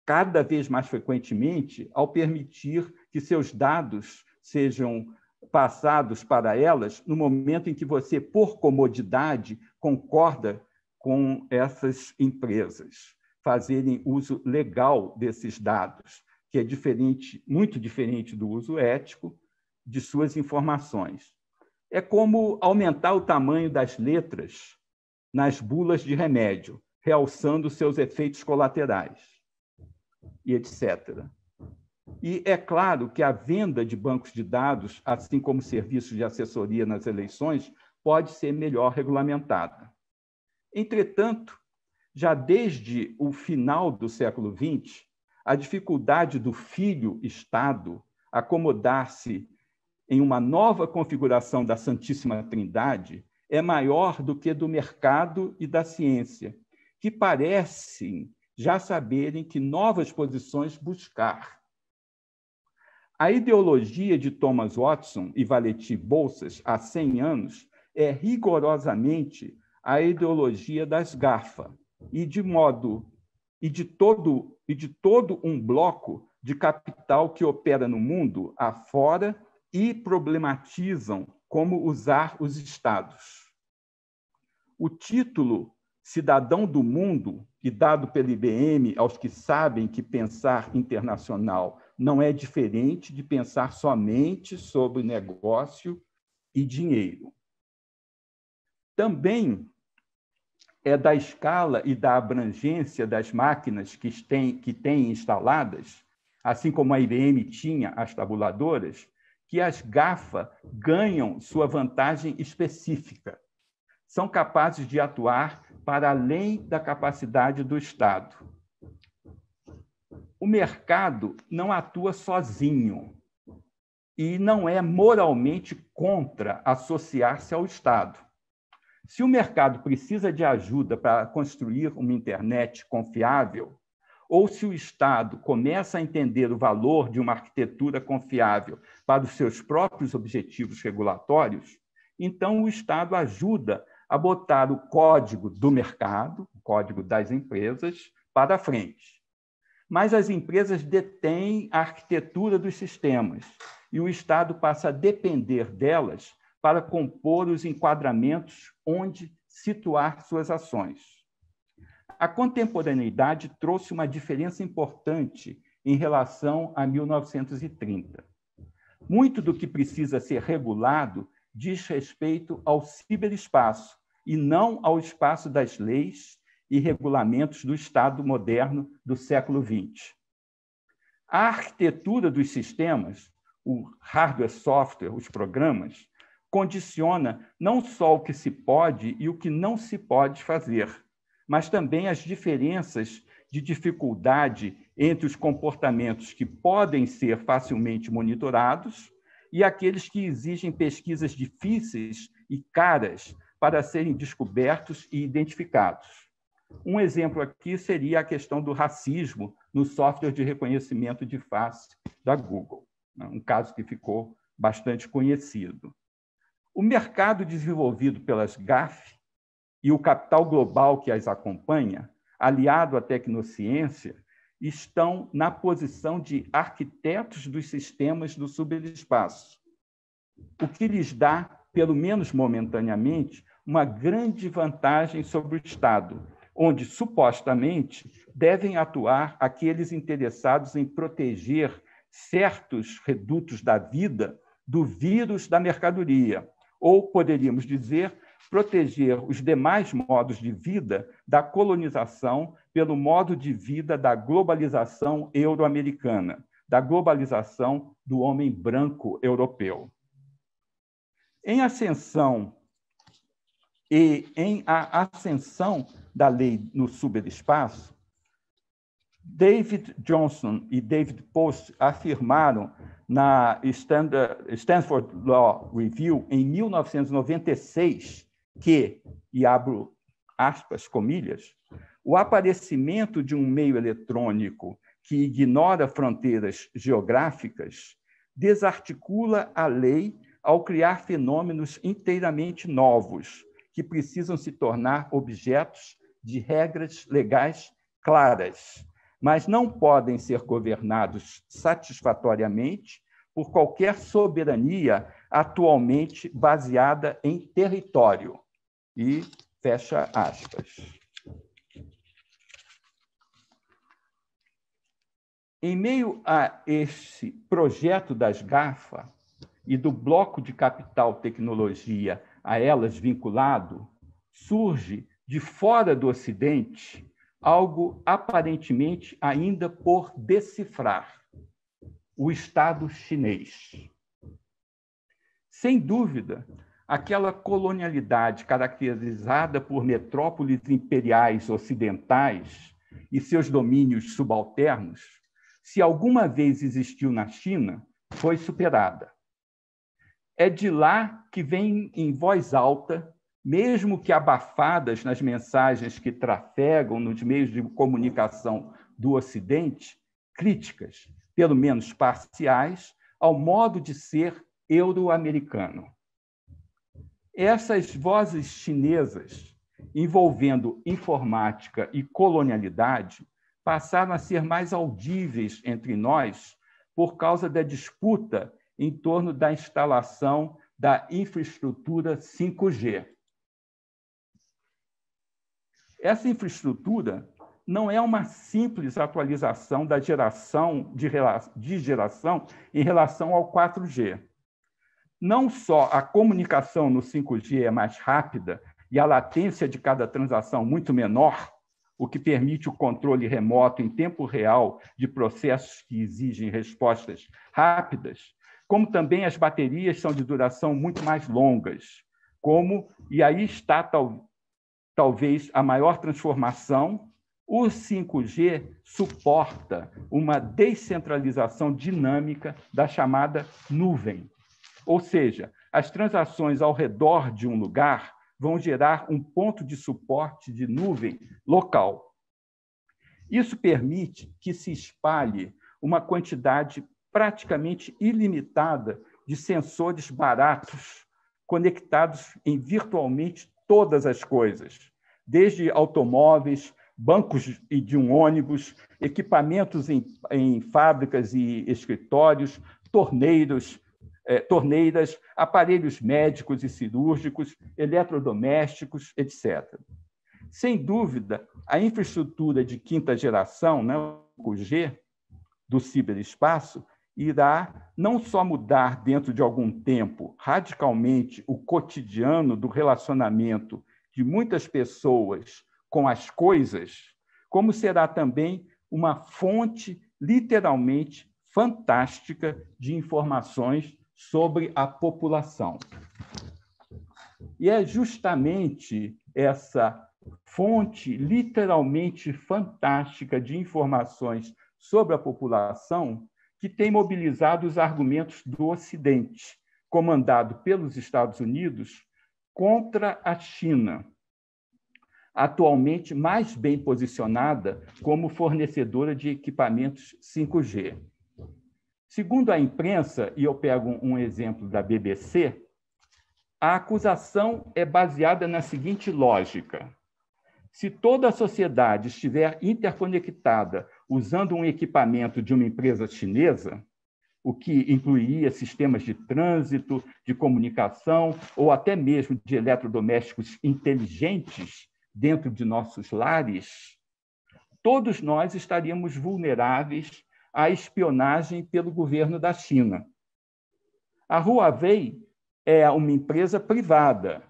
cada vez mais frequentemente ao permitir que seus dados sejam passados para elas no momento em que você, por comodidade, concorda com essas empresas fazerem uso legal desses dados, que é diferente, muito diferente do uso ético de suas informações. É como aumentar o tamanho das letras nas bulas de remédio, realçando seus efeitos colaterais e etc. E é claro que a venda de bancos de dados, assim como serviços de assessoria nas eleições, pode ser melhor regulamentada. Entretanto, já desde o final do século XX, a dificuldade do filho Estado acomodar-se em uma nova configuração da Santíssima Trindade é maior do que do mercado e da ciência, que parecem já saberem que novas posições buscar. A ideologia de Thomas Watson e Valeti Bolsas há 100 anos é rigorosamente a ideologia das GAFA e de modo e de todo e de todo um bloco de capital que opera no mundo afora e problematizam como usar os estados. O título Cidadão do Mundo, e dado pelo IBM aos que sabem que pensar internacional não é diferente de pensar somente sobre negócio e dinheiro. Também é da escala e da abrangência das máquinas que têm, que têm instaladas, assim como a IBM tinha as tabuladoras, que as GAFA ganham sua vantagem específica. São capazes de atuar para além da capacidade do Estado. O mercado não atua sozinho e não é moralmente contra associar-se ao Estado. Se o mercado precisa de ajuda para construir uma internet confiável, ou se o Estado começa a entender o valor de uma arquitetura confiável para os seus próprios objetivos regulatórios, então o Estado ajuda a botar o código do mercado, o código das empresas, para a frente. Mas as empresas detêm a arquitetura dos sistemas e o Estado passa a depender delas para compor os enquadramentos onde situar suas ações. A contemporaneidade trouxe uma diferença importante em relação a 1930. Muito do que precisa ser regulado diz respeito ao ciberespaço e não ao espaço das leis e regulamentos do Estado moderno do século XX. A arquitetura dos sistemas, o hardware, software, os programas, condiciona não só o que se pode e o que não se pode fazer, mas também as diferenças de dificuldade entre os comportamentos que podem ser facilmente monitorados e aqueles que exigem pesquisas difíceis e caras para serem descobertos e identificados. Um exemplo aqui seria a questão do racismo no software de reconhecimento de face da Google, né? um caso que ficou bastante conhecido. O mercado desenvolvido pelas GAF e o capital global que as acompanha, aliado à tecnociência, estão na posição de arquitetos dos sistemas do subespaço, o que lhes dá, pelo menos momentaneamente, uma grande vantagem sobre o Estado, onde supostamente devem atuar aqueles interessados em proteger certos redutos da vida do vírus da mercadoria, ou poderíamos dizer, proteger os demais modos de vida da colonização pelo modo de vida da globalização euro-americana, da globalização do homem branco europeu. Em ascensão e em a ascensão da lei no subespaço, David Johnson e David Post afirmaram na Stanford Law Review em 1996 que, e abro aspas, comilhas, o aparecimento de um meio eletrônico que ignora fronteiras geográficas desarticula a lei ao criar fenômenos inteiramente novos que precisam se tornar objetos de regras legais claras, mas não podem ser governados satisfatoriamente por qualquer soberania atualmente baseada em território e fecha aspas. Em meio a esse projeto das GAFA e do bloco de capital tecnologia a elas vinculado, surge de fora do Ocidente algo aparentemente ainda por decifrar: o Estado chinês. Sem dúvida, aquela colonialidade caracterizada por metrópoles imperiais ocidentais e seus domínios subalternos, se alguma vez existiu na China, foi superada. É de lá que vem em voz alta, mesmo que abafadas nas mensagens que trafegam nos meios de comunicação do Ocidente, críticas, pelo menos parciais, ao modo de ser euro-americano. Essas vozes chinesas envolvendo informática e colonialidade passaram a ser mais audíveis entre nós por causa da disputa em torno da instalação da infraestrutura 5G. Essa infraestrutura não é uma simples atualização da geração de, de geração em relação ao 4G não só a comunicação no 5G é mais rápida e a latência de cada transação muito menor, o que permite o controle remoto em tempo real de processos que exigem respostas rápidas, como também as baterias são de duração muito mais longas, como e aí está tal, talvez a maior transformação, o 5G suporta uma descentralização dinâmica da chamada nuvem, ou seja, as transações ao redor de um lugar vão gerar um ponto de suporte de nuvem local. Isso permite que se espalhe uma quantidade praticamente ilimitada de sensores baratos conectados em virtualmente todas as coisas, desde automóveis, bancos de um ônibus, equipamentos em, em fábricas e escritórios, torneiros, é, torneiras, aparelhos médicos e cirúrgicos, eletrodomésticos, etc. Sem dúvida, a infraestrutura de quinta geração, né, o G, do ciberespaço, irá não só mudar dentro de algum tempo radicalmente o cotidiano do relacionamento de muitas pessoas com as coisas, como será também uma fonte literalmente fantástica de informações sobre a população. E é justamente essa fonte literalmente fantástica de informações sobre a população que tem mobilizado os argumentos do Ocidente, comandado pelos Estados Unidos, contra a China, atualmente mais bem posicionada como fornecedora de equipamentos 5G. Segundo a imprensa, e eu pego um exemplo da BBC, a acusação é baseada na seguinte lógica: se toda a sociedade estiver interconectada usando um equipamento de uma empresa chinesa, o que incluía sistemas de trânsito, de comunicação ou até mesmo de eletrodomésticos inteligentes dentro de nossos lares, todos nós estaríamos vulneráveis à espionagem pelo governo da China. A Huawei é uma empresa privada,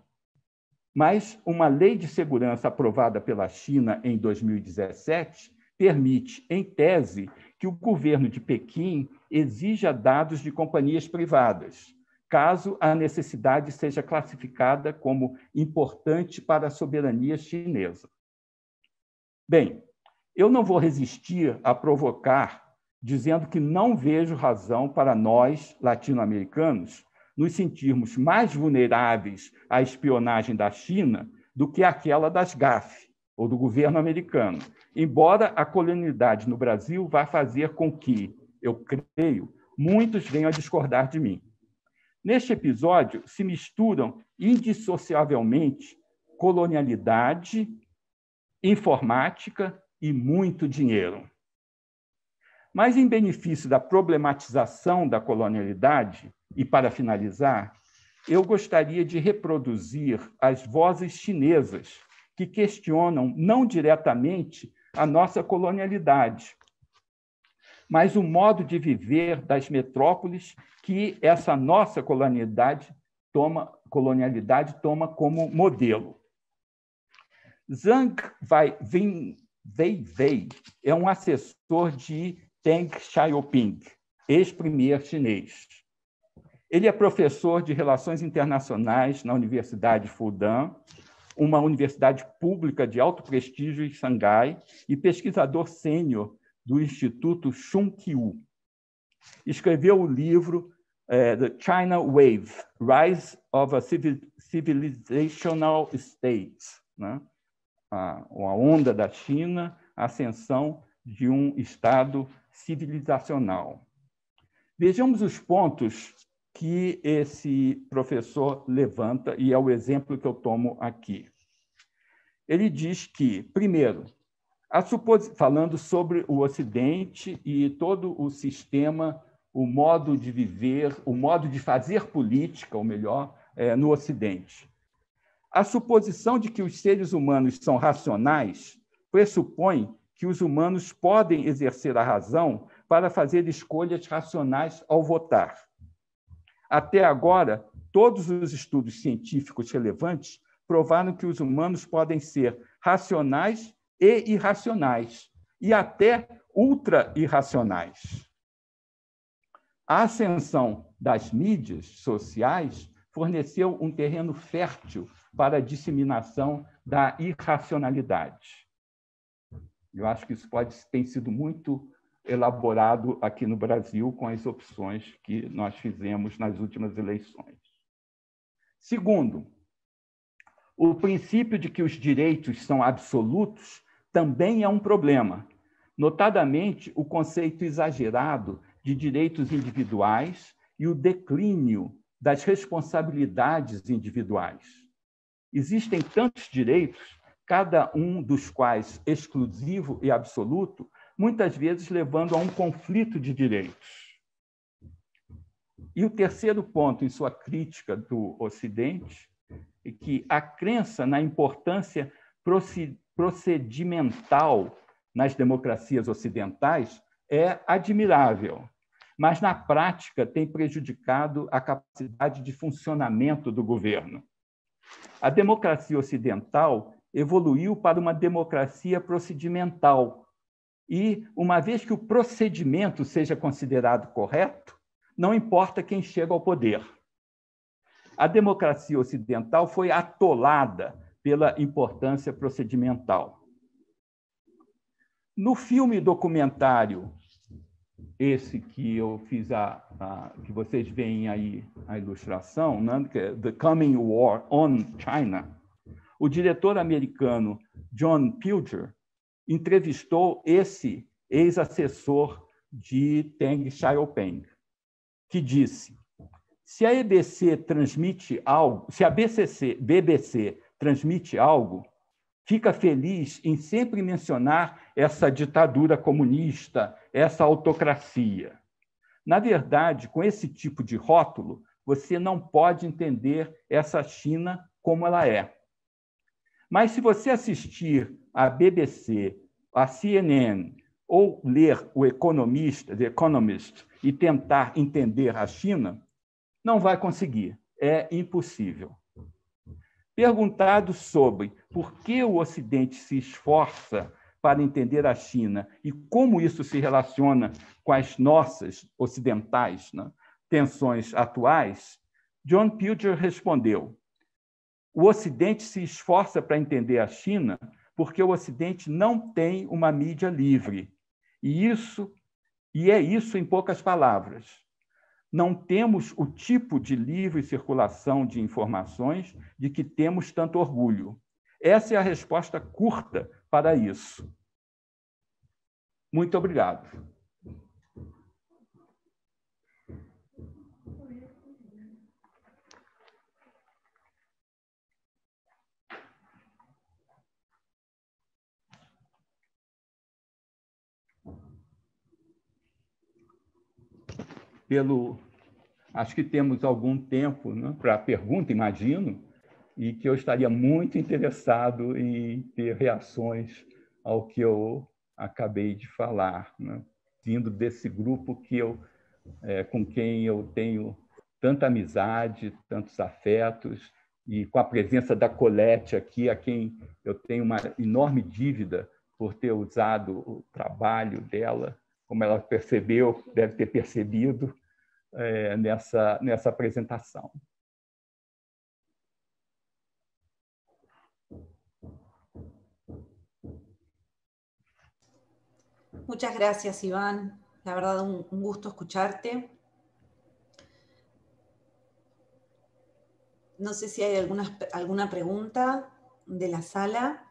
mas uma lei de segurança aprovada pela China em 2017 permite, em tese, que o governo de Pequim exija dados de companhias privadas, caso a necessidade seja classificada como importante para a soberania chinesa. Bem, eu não vou resistir a provocar dizendo que não vejo razão para nós, latino-americanos, nos sentirmos mais vulneráveis à espionagem da China do que aquela das GAF ou do governo americano, embora a colonialidade no Brasil vá fazer com que, eu creio, muitos venham a discordar de mim. Neste episódio, se misturam indissociavelmente colonialidade, informática e muito dinheiro. Mas, em benefício da problematização da colonialidade, e para finalizar, eu gostaria de reproduzir as vozes chinesas que questionam não diretamente a nossa colonialidade, mas o modo de viver das metrópoles que essa nossa colonialidade toma, colonialidade toma como modelo. Zhang Weiwei é um assessor de Teng Xiaoping, ex-premier chinês. Ele é professor de Relações Internacionais na Universidade Fudan, uma universidade pública de alto prestígio em Xangai, e pesquisador sênior do Instituto Chungkyu. Escreveu o livro é, The China Wave: Rise of a Civilizational State, né? a, a onda da China, a ascensão de um Estado civilizacional. Vejamos os pontos que esse professor levanta, e é o exemplo que eu tomo aqui. Ele diz que, primeiro, falando sobre o Ocidente e todo o sistema, o modo de viver, o modo de fazer política, ou melhor, é, no Ocidente. A suposição de que os seres humanos são racionais pressupõe que os humanos podem exercer a razão para fazer escolhas racionais ao votar. Até agora, todos os estudos científicos relevantes provaram que os humanos podem ser racionais e irracionais, e até ultra-irracionais. A ascensão das mídias sociais forneceu um terreno fértil para a disseminação da irracionalidade. Eu acho que isso pode tem sido muito elaborado aqui no Brasil com as opções que nós fizemos nas últimas eleições. Segundo, o princípio de que os direitos são absolutos também é um problema, notadamente o conceito exagerado de direitos individuais e o declínio das responsabilidades individuais. Existem tantos direitos cada um dos quais exclusivo e absoluto, muitas vezes levando a um conflito de direitos. E o terceiro ponto em sua crítica do Ocidente é que a crença na importância procedimental nas democracias ocidentais é admirável, mas na prática tem prejudicado a capacidade de funcionamento do governo. A democracia ocidental evoluiu para uma democracia procedimental. E, uma vez que o procedimento seja considerado correto, não importa quem chega ao poder. A democracia ocidental foi atolada pela importância procedimental. No filme documentário, esse que eu fiz a, a que vocês veem aí a ilustração, né? É The Coming War on China, o diretor americano John Pilger entrevistou esse ex-assessor de Teng Xiaoping, que disse: se a EBC transmite algo, se a BCC, BBC transmite algo, fica feliz em sempre mencionar essa ditadura comunista, essa autocracia. Na verdade, com esse tipo de rótulo, você não pode entender essa China como ela é. Mas se você assistir à BBC, à CNN, ou ler o Economist, The Economist, e tentar entender a China, não vai conseguir. É impossível. Perguntado sobre por que o Ocidente se esforça para entender a China e como isso se relaciona com as nossas ocidentais né, tensões atuais, John Pilger respondeu: o Ocidente se esforça para entender a China porque o Ocidente não tem uma mídia livre. E isso e é isso em poucas palavras. Não temos o tipo de livre circulação de informações de que temos tanto orgulho. Essa é a resposta curta para isso. Muito obrigado. pelo. Acho que temos algum tempo né, para a pergunta, imagino, e que eu estaria muito interessado em ter reações ao que eu acabei de falar, né? vindo desse grupo que eu, é, com quem eu tenho tanta amizade, tantos afetos, e com a presença da Colette aqui, a quem eu tenho uma enorme dívida por ter usado o trabalho dela como ela percebeu, deve ter percebido nessa, nessa apresentação. Muchas gracias, Iván. La verdad, un, gusto escucharte. No sé si hay alguna, alguna pregunta de la sala.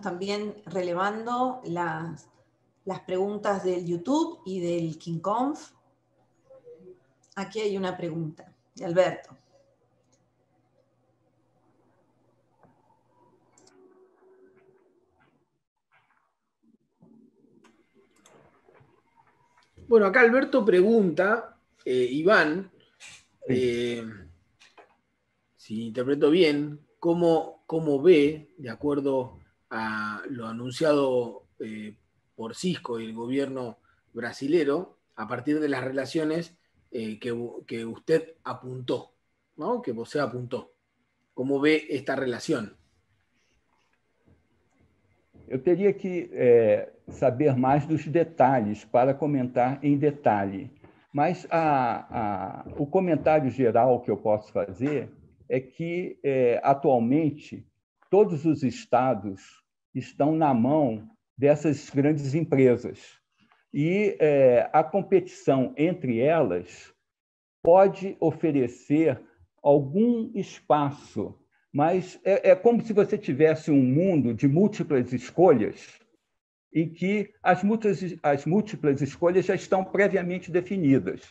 también relevando las, preguntas del YouTube y del KingConf. Aquí hay una pregunta de Alberto. Bueno, acá Alberto pregunta, eh, Iván, eh, si interpreto bien, ¿cómo, cómo ve, de acuerdo a lo anunciado eh, por Cisco y el gobierno brasilero a partir de las relaciones eh, que, que, usted apuntó, ¿no? que usted apuntó. ¿Cómo ve esta relación? Eu teria que é, saber mais dos detalhes para comentar em detalhe. Mas a, a, o comentário geral que eu posso fazer é que, é, atualmente, todos os estados estão na mão dessas grandes empresas. E é, a competição entre elas pode oferecer algum espaço, mas é, é como se você tivesse um mundo de múltiplas escolhas em que as múltiplas, as múltiplas escolhas já estão previamente definidas.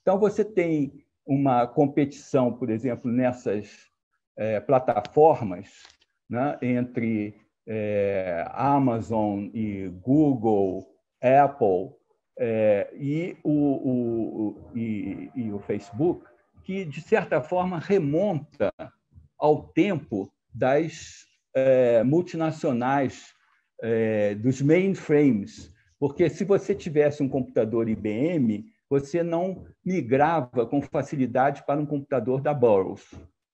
Então, você tem uma competição, por exemplo, nessas é, plataformas né, entre é, Amazon e Google, Apple é, e, o, o, e, e, o Facebook, que, de certa forma, remonta ao tempo das é, multinacionais, é, dos mainframes. Porque se você tivesse um computador IBM, você não migrava com facilidade para um computador da Burroughs.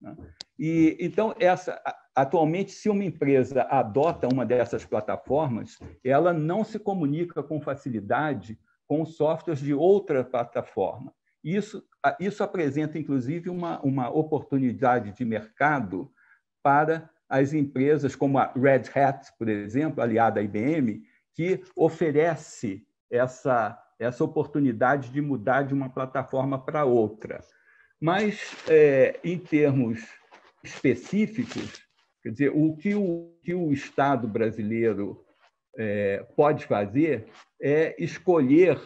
Né? E, então, essa, Atualmente, se uma empresa adota uma dessas plataformas, ela não se comunica com facilidade com softwares de outra plataforma. Isso, isso apresenta, inclusive, uma, uma oportunidade de mercado para as empresas como a Red Hat, por exemplo, aliada à IBM, que oferece essa, essa oportunidade de mudar de uma plataforma para outra. Mas, é, em termos específicos, Quer dizer, o que o, que o Estado brasileiro é, pode fazer é escolher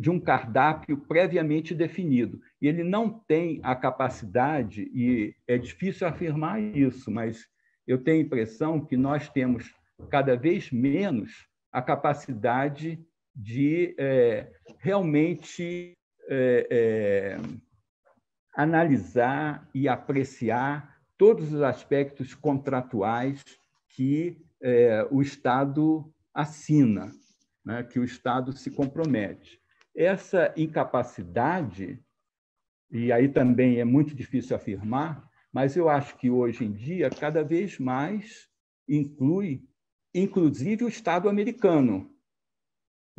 de um cardápio previamente definido. E ele não tem a capacidade, e é difícil afirmar isso, mas eu tenho a impressão que nós temos cada vez menos a capacidade de é, realmente é, é, analisar e apreciar todos os aspectos contratuais que é, o Estado assina, né, que o Estado se compromete. Essa incapacidade, e aí também é muito difícil afirmar, mas eu acho que hoje em dia, cada vez mais inclui, inclusive, o Estado americano.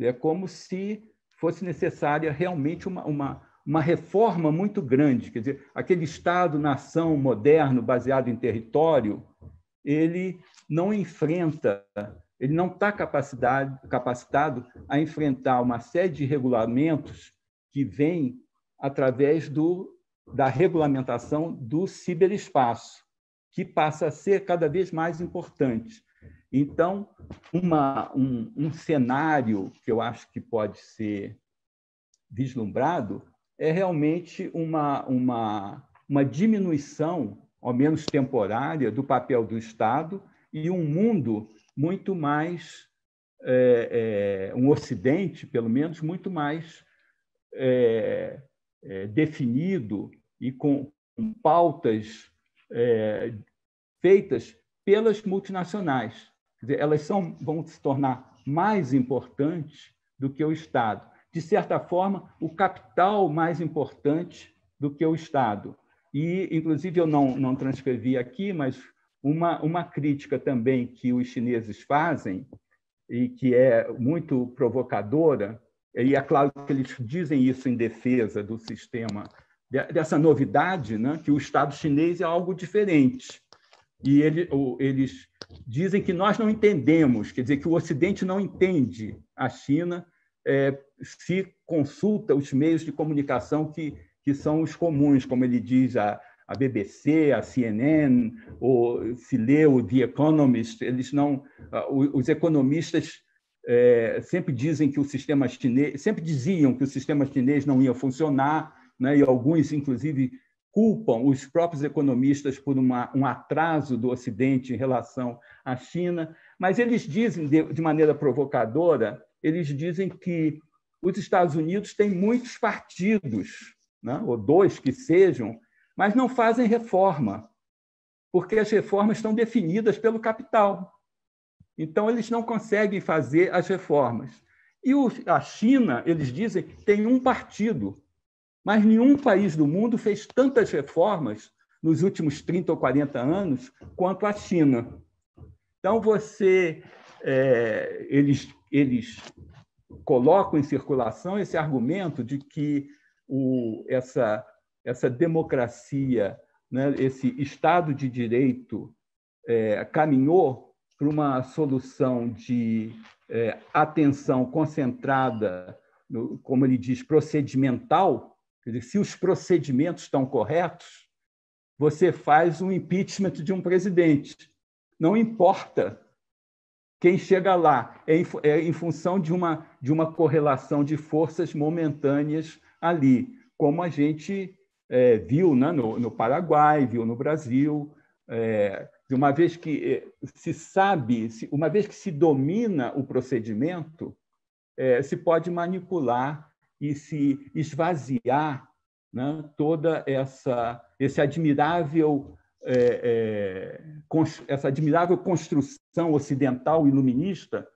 É como se fosse necessária realmente uma, uma uma reforma muito grande, quer dizer, aquele Estado-nação moderno baseado em território, ele não enfrenta, ele não está capacitado a enfrentar uma série de regulamentos que vêm através do, da regulamentação do ciberespaço, que passa a ser cada vez mais importante. Então, uma, um, um cenário que eu acho que pode ser vislumbrado é realmente uma, uma, uma diminuição, ao menos temporária, do papel do Estado e um mundo muito mais, é, é, um Ocidente, pelo menos, muito mais é, é definido e com pautas é, feitas pelas multinacionais. Dizer, elas são, vão se tornar mais importantes do que o Estado de certa forma, o capital mais importante do que o Estado. E, inclusive, eu não, não transcrevi aqui, mas uma, uma crítica também que os chineses fazem, e que é muito provocadora, e é claro que eles dizem isso em defesa do sistema, dessa novidade, né, que o Estado chinês é algo diferente. E ele, eles dizem que nós não entendemos, quer dizer, que o Ocidente não entende a China é, se consulta os meios de comunicação que, que são os comuns, como ele diz, a, a BBC, a CNN, ou se lê o The Economist, eles não, os economistas é, sempre dizem que o sistema chinês, sempre diziam que o sistema chinês não ia funcionar, né? e alguns, inclusive, culpam os próprios economistas por uma, um atraso do Ocidente em relação à China, mas eles dizem, de, de maneira provocadora, eles dizem que os Estados Unidos têm muitos partidos, né? ou dois que sejam, mas não fazem reforma, porque as reformas estão definidas pelo capital. Então, eles não conseguem fazer as reformas. E a China, eles dizem, tem um partido, mas nenhum país do mundo fez tantas reformas nos últimos 30 ou 40 anos quanto a China. Então, você, é, eles eles colocam em circulação esse argumento de que o, essa, essa democracia, né, esse Estado de Direito é, caminhou para uma solução de é, atenção concentrada, no, como ele diz, procedimental. Quer dizer, se os procedimentos estão corretos, você faz um impeachment de um presidente. Não importa quem chega lá é em, é em função de uma, de uma correlação de forças momentâneas ali, como a gente é, viu né, no, no, Paraguai, viu no Brasil. É, uma vez que é, se sabe, uma vez que se domina o procedimento, é, se pode manipular e se esvaziar né, toda essa esse admirável é, é, essa admirável construção ocidental iluminista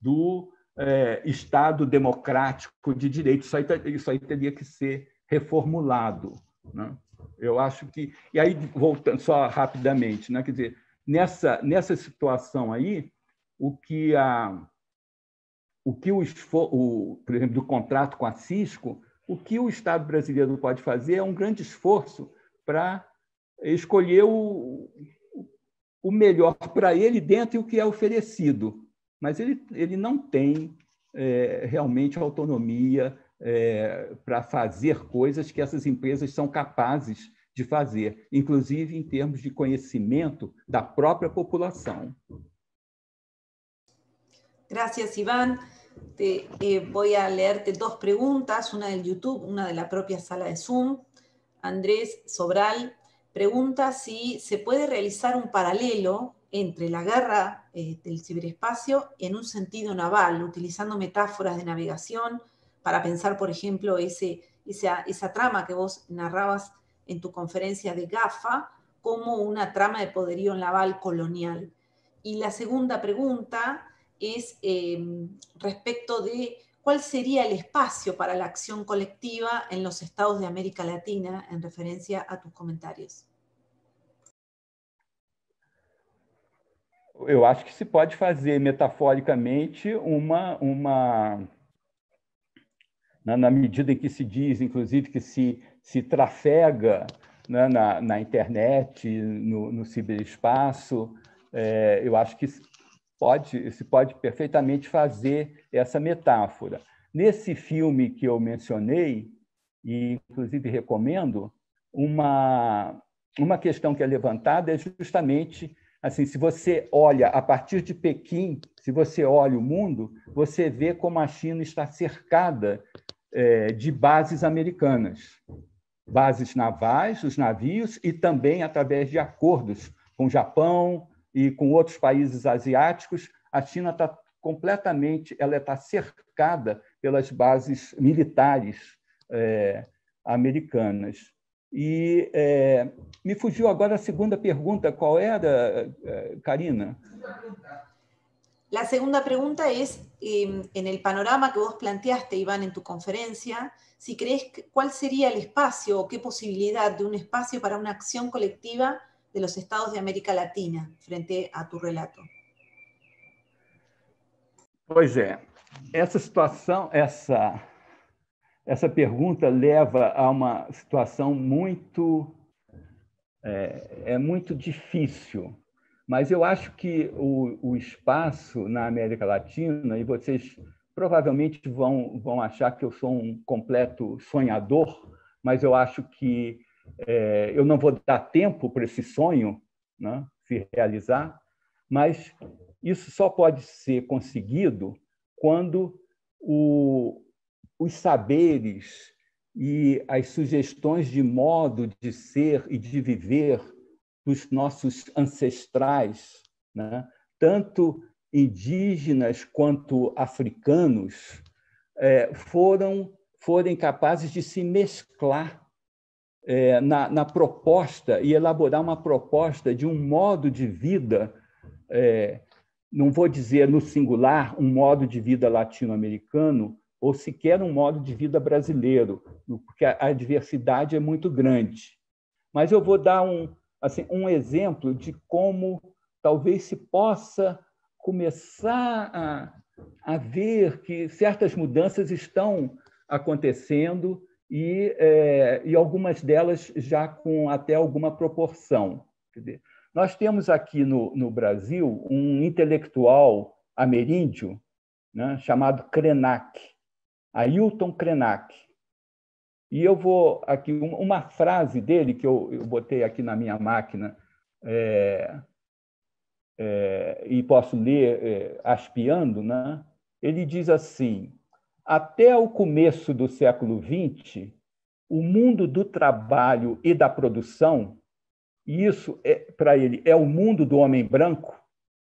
do é, Estado democrático de direito. Isso aí, tá, isso aí teria que ser reformulado. Né? Eu acho que. E aí, voltando só rapidamente, né? quer dizer, nessa, nessa situação aí, o que a. O que o, o, por exemplo, do contrato com a Cisco, o que o Estado brasileiro pode fazer é um grande esforço para escolher o, o melhor para ele dentro do que é oferecido. Mas ele, ele não tem é, realmente autonomia é, para fazer coisas que essas empresas são capazes de fazer, inclusive em termos de conhecimento da própria população. Gracias, Iván. Te, eh, voy a leerte dos preguntas, una del YouTube, una de la propia sala de Zoom. Andrés Sobral pregunta si se puede realizar un paralelo entre la guerra eh, del ciberespacio en un sentido naval, utilizando metáforas de navegación para pensar, por ejemplo, ese, esa, trama que vos narrabas en tu conferencia de GAFA como una trama de poderío naval colonial. Y la segunda pregunta es eh, respecto de cuál sería el espacio para la acción colectiva en los estados de América Latina en referencia a tus comentarios. Eu acho que se pode fazer metaforicamente uma, uma na, na medida em que se diz, inclusive, que se, se trafega né, na, na internet, no, no ciberespaço, é, eu acho que pode, se pode perfeitamente fazer essa metáfora. Nesse filme que eu mencionei, e inclusive recomendo, uma, uma questão que é levantada é justamente assim, se você olha a partir de Pequim, se você olha o mundo, você vê como a China está cercada é, de bases americanas, bases navais, os navios, e também através de acordos com o Japão, e com outros países asiáticos, a China está completamente, ela está cercada pelas bases militares é, americanas. E é, me fugiu agora a segunda pergunta. Qual era, é é, Karina? A segunda pergunta é, em el panorama que vos planteaste, Iván, em tu conferência, si crees qual seria o espaço ou que possibilidade de um espaço para uma ação colectiva de los estados de América Latina frente a tu relato. Pois é, essa situação, essa essa pergunta leva a uma situação muito é, é muito difícil, mas eu acho que o, o espaço na América Latina e vocês provavelmente vão vão achar que eu sou um completo sonhador, mas eu acho que é, eu não vou dar tempo para esse sonho né, se realizar, mas isso só pode ser conseguido quando o, os saberes e as sugestões de modo de ser e de viver dos nossos ancestrais, né, tanto indígenas quanto africanos, é, foram forem capazes de se mesclar é, na, na, proposta e elaborar uma proposta de um modo de vida, é, não vou dizer no singular, um modo de vida latino-americano, ou sequer um modo de vida brasileiro, porque a, a diversidade é muito grande. Mas eu vou dar um, assim, um exemplo de como talvez se possa começar a, a ver que certas mudanças estão acontecendo e, é, e algumas delas já com até alguma proporção. Dizer, nós temos aqui no, no Brasil um intelectual ameríndio né, chamado Krenak, Ailton Krenak. E eu vou aqui, uma frase dele que eu, eu botei aqui na minha máquina é, é, e posso ler é, aspiando, né? ele diz assim: até o começo do século XX, o mundo do trabalho e da produção, e isso é, para ele é o mundo do homem branco,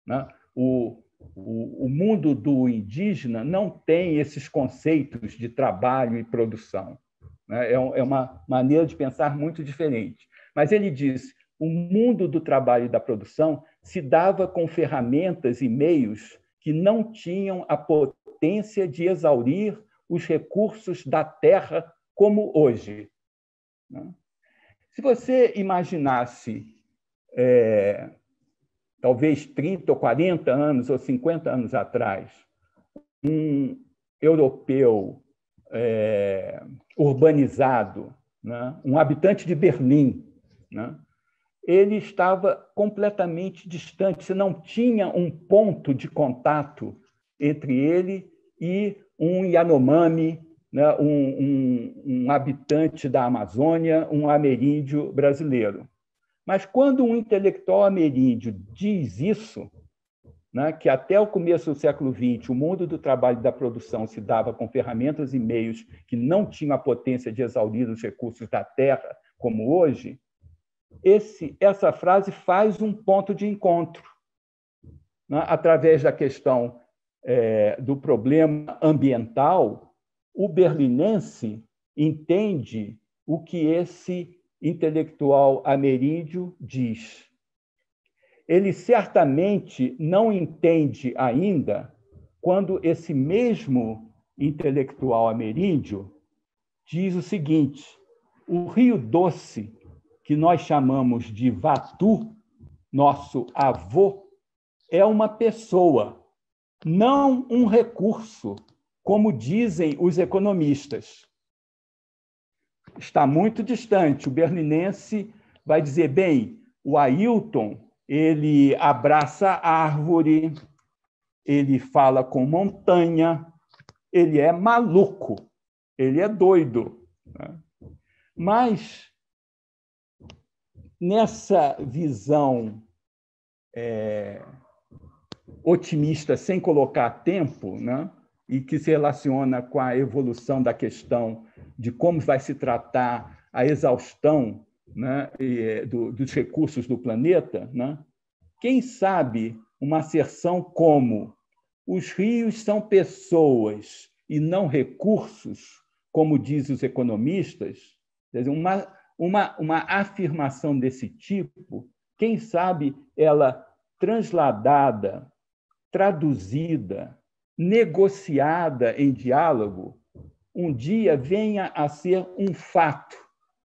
né? o, o, o mundo do indígena não tem esses conceitos de trabalho e produção. Né? É, é uma maneira de pensar muito diferente. Mas ele diz: o mundo do trabalho e da produção se dava com ferramentas e meios que não tinham a potência potência de exaurir os recursos da terra como hoje. Né? Se você imaginasse, é, talvez 30 ou 40 anos ou 50 anos atrás, um europeu é, urbanizado, né? um habitante de Berlim, né? ele estava completamente distante, se não tinha um ponto de contato entre ele e um Yanomami, né, um, um, um habitante da Amazônia, um ameríndio brasileiro. Mas quando um intelectual ameríndio diz isso, né, que até o começo do século XX o mundo do trabalho e da produção se dava com ferramentas e meios que não tinham a potência de exaurir os recursos da terra, como hoje, esse, essa frase faz um ponto de encontro né, através da questão é, do problema ambiental, o berlinense entende o que esse intelectual ameríndio diz. Ele certamente não entende ainda quando esse mesmo intelectual ameríndio diz o seguinte: o Rio Doce, que nós chamamos de Vatu, nosso avô, é uma pessoa não um recurso, como dizem os economistas. Está muito distante. O berlinense vai dizer: bem, o Ailton ele abraça árvore, ele fala com montanha, ele é maluco, ele é doido. Mas nessa visão é, otimista sem colocar tempo, né? e que se relaciona com a evolução da questão de como vai se tratar a exaustão né? e, eh, do, dos recursos do planeta, né? quem sabe uma asserção como os rios são pessoas e não recursos, como dizem os economistas, dizer, uma, uma, uma afirmação desse tipo, quem sabe ela transladada traduzida, negociada em diálogo, um dia venha a ser um fato,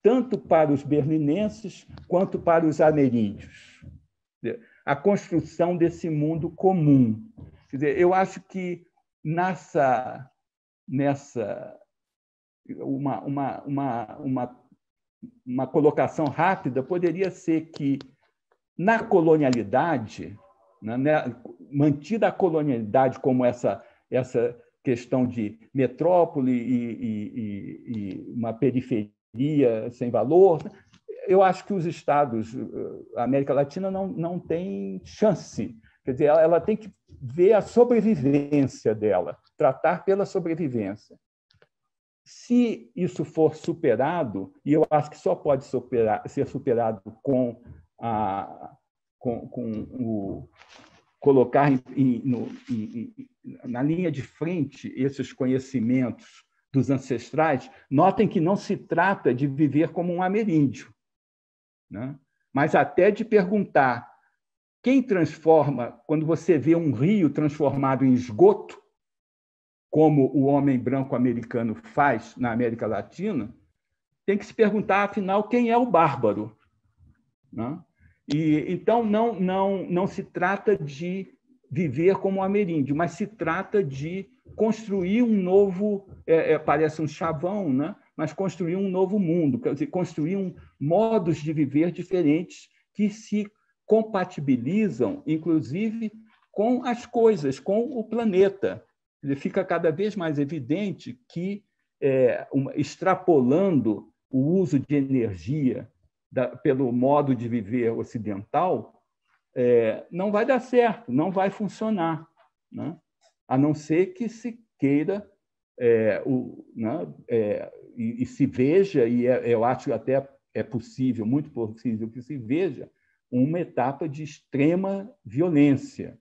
tanto para os berlinenses quanto para os ameríndios. A construção desse mundo comum. Quer dizer, eu acho que nessa, nessa uma, uma, uma, uma, uma colocação rápida poderia ser que, na colonialidade, né, né? mantida a colonialidade como essa, essa questão de metrópole e, e, e uma periferia sem valor, eu acho que os estados, eh, a América Latina não, não tem chance. Quer dizer, ela, ela tem que ver a sobrevivência dela, tratar pela sobrevivência. Se isso for superado, e eu acho que só pode superar, ser superado com a, com, com o colocar em, em, no, em, na linha de frente esses conhecimentos dos ancestrais, notem que não se trata de viver como um ameríndio, né? mas até de perguntar quem transforma, quando você vê um rio transformado em esgoto, como o homem branco americano faz na América Latina, tem que se perguntar, afinal, quem é o bárbaro? não? Né? E, então, não, não, não se trata de viver como ameríndio, mas se trata de construir um novo, é, é, parece um chavão, né? mas construir um novo mundo, quer dizer, construir um, modos de viver diferentes que se compatibilizam, inclusive, com as coisas, com o planeta. Ele fica cada vez mais evidente que, é, uma, extrapolando o uso de energia da, pelo modo de viver ocidental, é, não vai dar certo, não vai funcionar, né? a não ser que se queira é, o, né? é, e, e, se veja, e é, eu acho até é possível, muito possível que se veja, uma etapa de extrema violência,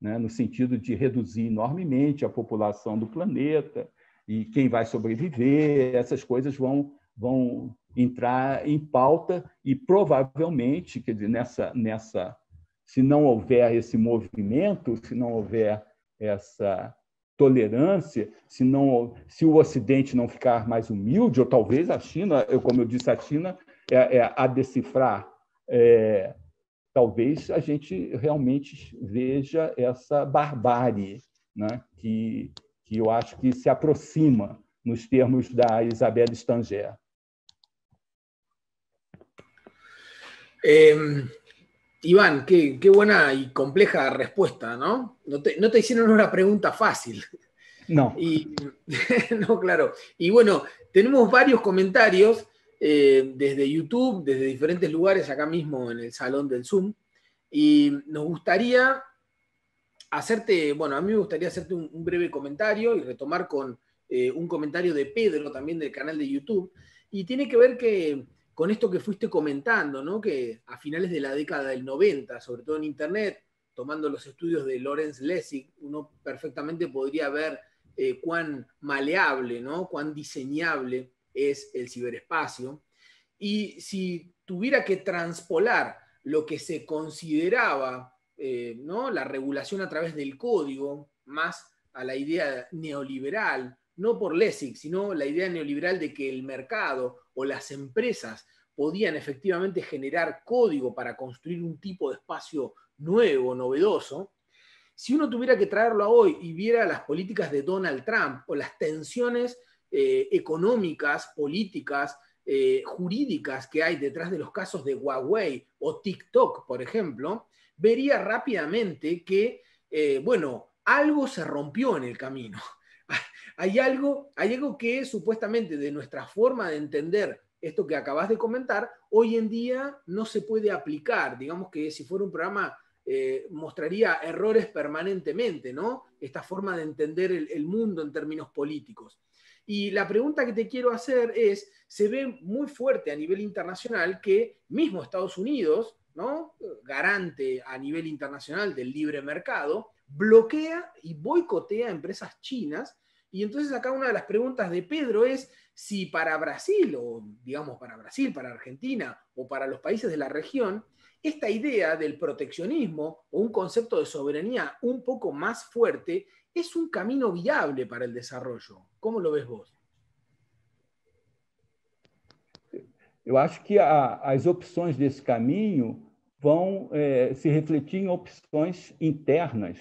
né? no sentido de reduzir enormemente a população do planeta e quem vai sobreviver, essas coisas vão, vão entrar em pauta e provavelmente, quer dizer, nessa, nessa, se não houver esse movimento, se não houver essa tolerância, se não, se o Ocidente não ficar mais humilde, ou talvez a China, eu, como eu disse, a China é, é a decifrar, é, talvez a gente realmente veja essa barbárie, né, que que eu acho que se aproxima nos termos da Isabel Stanger. Em, Iván, qué, buena y compleja respuesta, ¿no? No te, hicieron una pregunta fácil. No. Y, no, claro. Y bueno, tenemos varios comentarios eh, desde YouTube, desde diferentes lugares, acá mismo en el salón del Zoom. Y nos gustaría hacerte, bueno, a mí me gustaría hacerte un, breve comentario y retomar con eh, un comentario de Pedro también del canal de YouTube. Y tiene que ver que con esto que fuiste comentando, ¿no? que a finales de la década del 90, sobre todo en Internet, tomando los estudios de Lorenz Lessig, uno perfectamente podría ver eh, cuán maleable, ¿no? cuán diseñable es el ciberespacio. Y si tuviera que transpolar lo que se consideraba eh, ¿no? la regulación a través del código, más a la idea neoliberal no por Lessig, sino la idea neoliberal de que el mercado o las empresas podían efectivamente generar código para construir un tipo de espacio nuevo, novedoso, si uno tuviera que traerlo a hoy y viera las políticas de Donald Trump o las tensiones eh, económicas, políticas, eh, jurídicas que hay detrás de los casos de Huawei o TikTok, por ejemplo, vería rápidamente que, eh, bueno, algo se rompió en el camino hay algo, algo que supuestamente de nuestra forma de entender esto que acabas de comentar, hoy en día no se puede aplicar. Digamos que si fuera un programa, eh, mostraría errores permanentemente, ¿no? Esta forma de entender el, el mundo en términos políticos. Y la pregunta que te quiero hacer es, se ve muy fuerte a nivel internacional que mismo Estados Unidos, ¿no? garante a nivel internacional del libre mercado, bloquea y boicotea empresas chinas y entonces acá una de las preguntas de Pedro es si para Brasil, o digamos para Brasil, para Argentina, o para los países de la región, esta idea del proteccionismo o un concepto de soberanía un poco más fuerte es un camino viable para el desarrollo. ¿Cómo lo ves vos? Yo acho que las opciones de desse caminho vão eh, se refletir en em opciones internas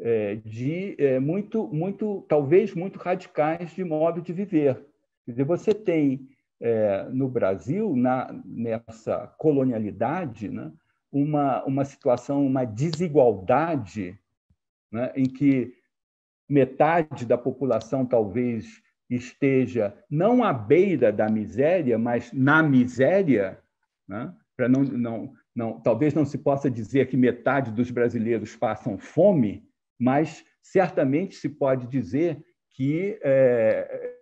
é, de é, muito, muito, talvez muito radicais de modo de viver. Quer dizer, você tem é, no Brasil, na, nessa colonialidade, né, uma, uma situação, uma desigualdade né, em que metade da população talvez esteja não à beira da miséria, mas na miséria, né, para não, não, não, talvez não se possa dizer que metade dos brasileiros passam fome, mas certamente se pode dizer que é,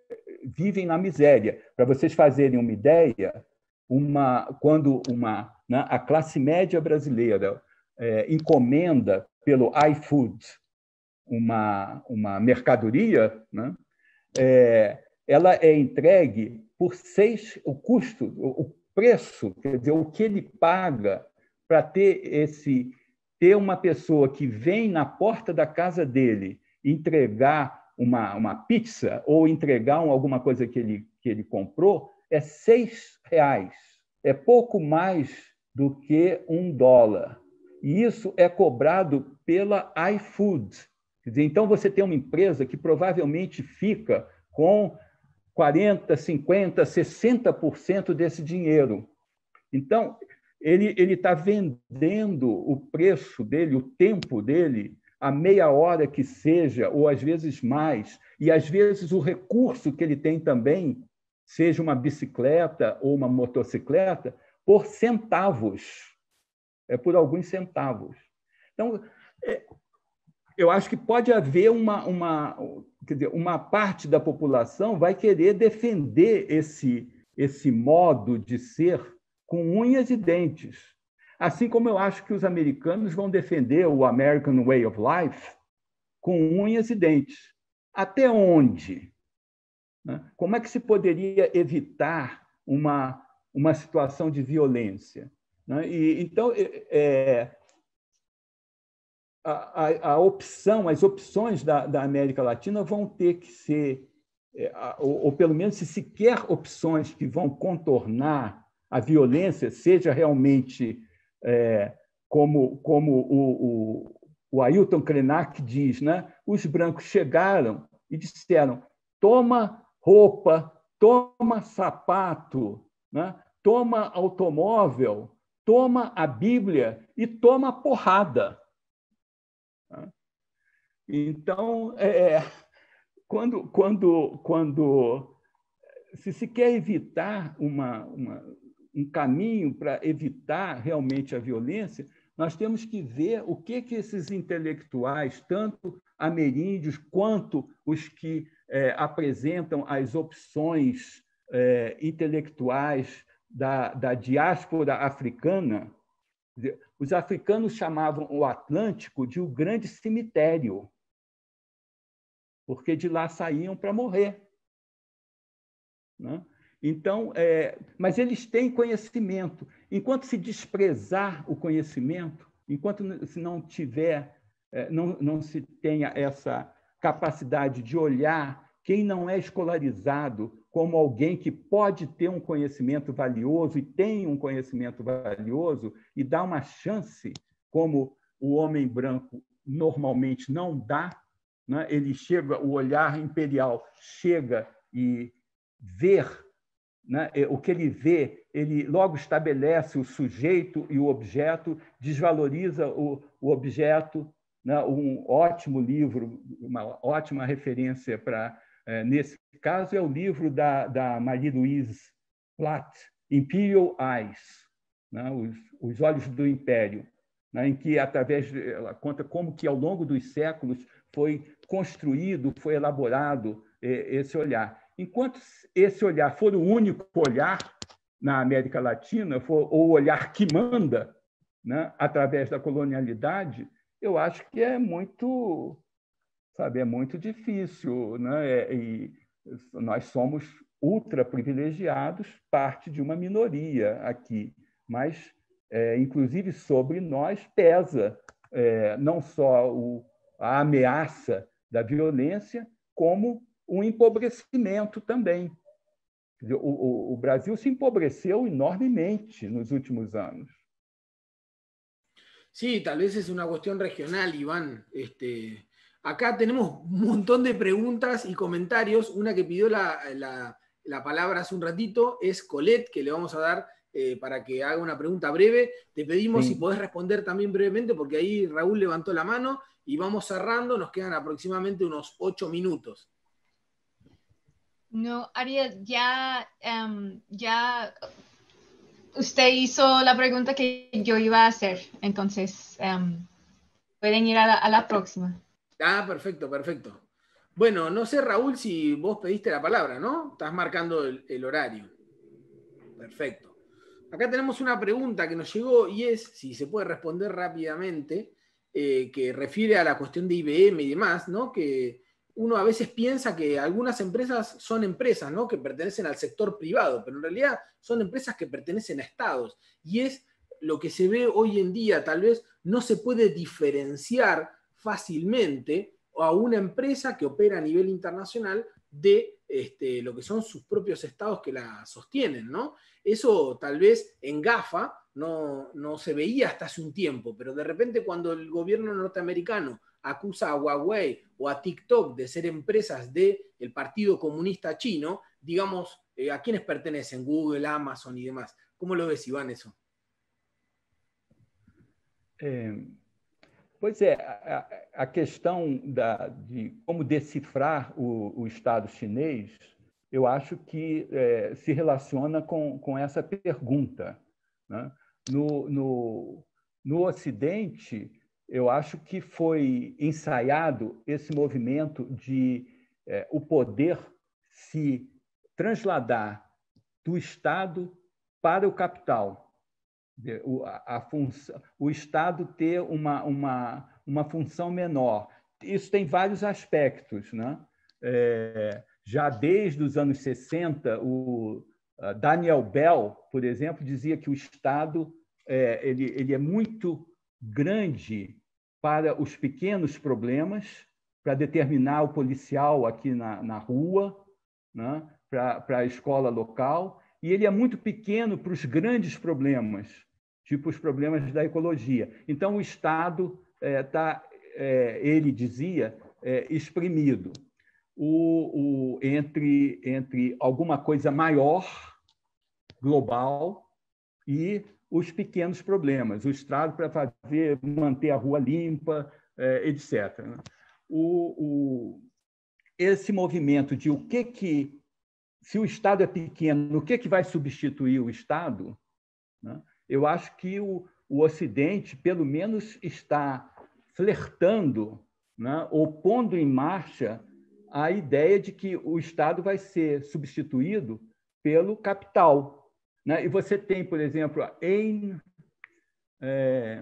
vivem na miséria. Para vocês fazerem uma ideia, uma, quando uma, né, a classe média brasileira é, encomenda pelo iFood uma, uma mercadoria, né, é, ela é entregue por seis o custo, o preço, quer dizer, o que ele paga para ter esse ter uma pessoa que vem na porta da casa dele entregar uma, uma pizza ou entregar alguma coisa que ele, que ele comprou é seis reais. É pouco mais do que um dólar. E isso é cobrado pela iFood. Então, você tem uma empresa que provavelmente fica com 40, 50, 60% desse dinheiro. Então, ele ele está vendendo o preço dele, o tempo dele, a meia hora que seja, ou às vezes mais, e às vezes o recurso que ele tem também, seja uma bicicleta ou uma motocicleta, por centavos, é por alguns centavos. Então, é, eu acho que pode haver uma, uma, quer dizer, uma parte da população vai querer defender esse, esse modo de ser com unhas e dentes. Assim como eu acho que os americanos vão defender o American Way of Life com unhas e dentes. Até onde? Né? Como é que se poderia evitar uma, uma situação de violência? Né? E, então, é, é, a, a, a, opção, as opções da, da, América Latina vão ter que ser, é, ou, ou, pelo menos se sequer opções que vão contornar a violência seja realmente é, como, como o, o, o Ailton Krenak diz, né? os brancos chegaram e disseram: toma roupa, toma sapato, né? toma automóvel, toma a Bíblia e toma porrada. Né? Então, é, é, quando, quando, quando se se quer evitar uma, uma um caminho para evitar realmente a violência, nós temos que ver o que, que esses intelectuais, tanto ameríndios quanto os que é, apresentam as opções é, intelectuais da, da diáspora africana, os africanos chamavam o Atlântico de o grande cemitério, porque de lá saíam para morrer. Né? Então, é, mas eles têm conhecimento. Enquanto se desprezar o conhecimento, enquanto se não tiver, é, não, não se tenha essa capacidade de olhar quem não é escolarizado como alguém que pode ter um conhecimento valioso e tem um conhecimento valioso e dá uma chance, como o homem branco normalmente não dá, né? ele chega, o olhar imperial chega e ver né? o que ele vê, ele logo estabelece o sujeito e o objeto, desvaloriza o, o objeto. Né? Um ótimo livro, uma ótima referência para é, eh, nesse caso é o livro da, da Marie-Louise Platt, Imperial Eyes, né? os, os Olhos do Império, né? em que através de, ela conta como que ao longo dos séculos foi construído, foi elaborado eh, esse olhar. Enquanto esse olhar for o único olhar na América Latina, for o olhar que manda, né, através da colonialidade, eu acho que é muito, sabe, é muito difícil, né? É, e nós somos ultra privilegiados, parte de uma minoria aqui, mas é, inclusive sobre nós pesa é, não só o, a ameaça da violência, como un um empobrecimiento también. O, Brasil se empobreció enormemente en los últimos años. Sí, tal vez es una cuestión regional, Iván. Este, acá tenemos un montón de preguntas y comentarios. Una que pidió la, la, palabra hace un ratito es Colette, que le vamos a dar eh, para que haga una pregunta breve. Te pedimos si podés responder también brevemente, porque ahí Raúl levantó la mano y vamos cerrando. Nos quedan aproximadamente unos ocho minutos. No, Ariel, ya, em, ya usted hizo la pregunta que yo iba a hacer, entonces em, pueden ir a la, próxima. Ah, perfecto, perfecto. Bueno, no sé, Raúl, si vos pediste la palabra, ¿no? Estás marcando el, horario. Perfecto. Acá tenemos una pregunta que nos llegó y es, si se puede responder rápidamente, eh, que refiere a la cuestión de IBM y demás, ¿no? Que uno a veces piensa que algunas empresas son empresas ¿no? que pertenecen al sector privado, pero en realidad son empresas que pertenecen a estados. Y es lo que se ve hoy en día, tal vez no se puede diferenciar fácilmente a una empresa que opera a nivel internacional de este, lo que son sus propios estados que la sostienen, ¿no? Eso tal vez en GAFA no se veía hasta hace un tiempo, pero de repente cuando el gobierno norteamericano acusa a Huawei o a TikTok de ser empresas del de Partido Comunista Chino, digamos, eh, ¿a quiénes pertenecen? Google, Amazon y demás. ¿Cómo lo ves, Iván, eso? É, pois é, a, a questão da, de como decifrar o, o, Estado chinês, eu acho que é, se relaciona com, com essa pergunta. Né? No, no, no Ocidente, eu acho que foi ensaiado esse movimento de é, o poder se transladar do Estado para o capital. O, a, a o Estado ter uma, uma, uma função menor. Isso tem vários aspectos. Né? É, já desde os anos 60, o Daniel Bell, por exemplo, dizia que o Estado é, ele, ele é muito grande para os pequenos problemas, para determinar o policial aqui na, na rua, né? para a escola local, e ele é muito pequeno para os grandes problemas, tipo os problemas da ecologia. Então, o Estado está, é, tá, é, ele dizia, é, exprimido o, o, entre, entre alguma coisa maior, global, e os pequenos problemas, o estrado para fazer, manter a rua limpa, é, etc. Né? O, o, esse movimento de o que que, se o Estado é pequeno, o que que vai substituir o Estado? Né? Eu acho que o, o Ocidente, pelo menos, está flertando, né? em marcha a ideia de que o Estado vai ser substituído pelo capital, né? E você tem, por exemplo, a Ayn. É,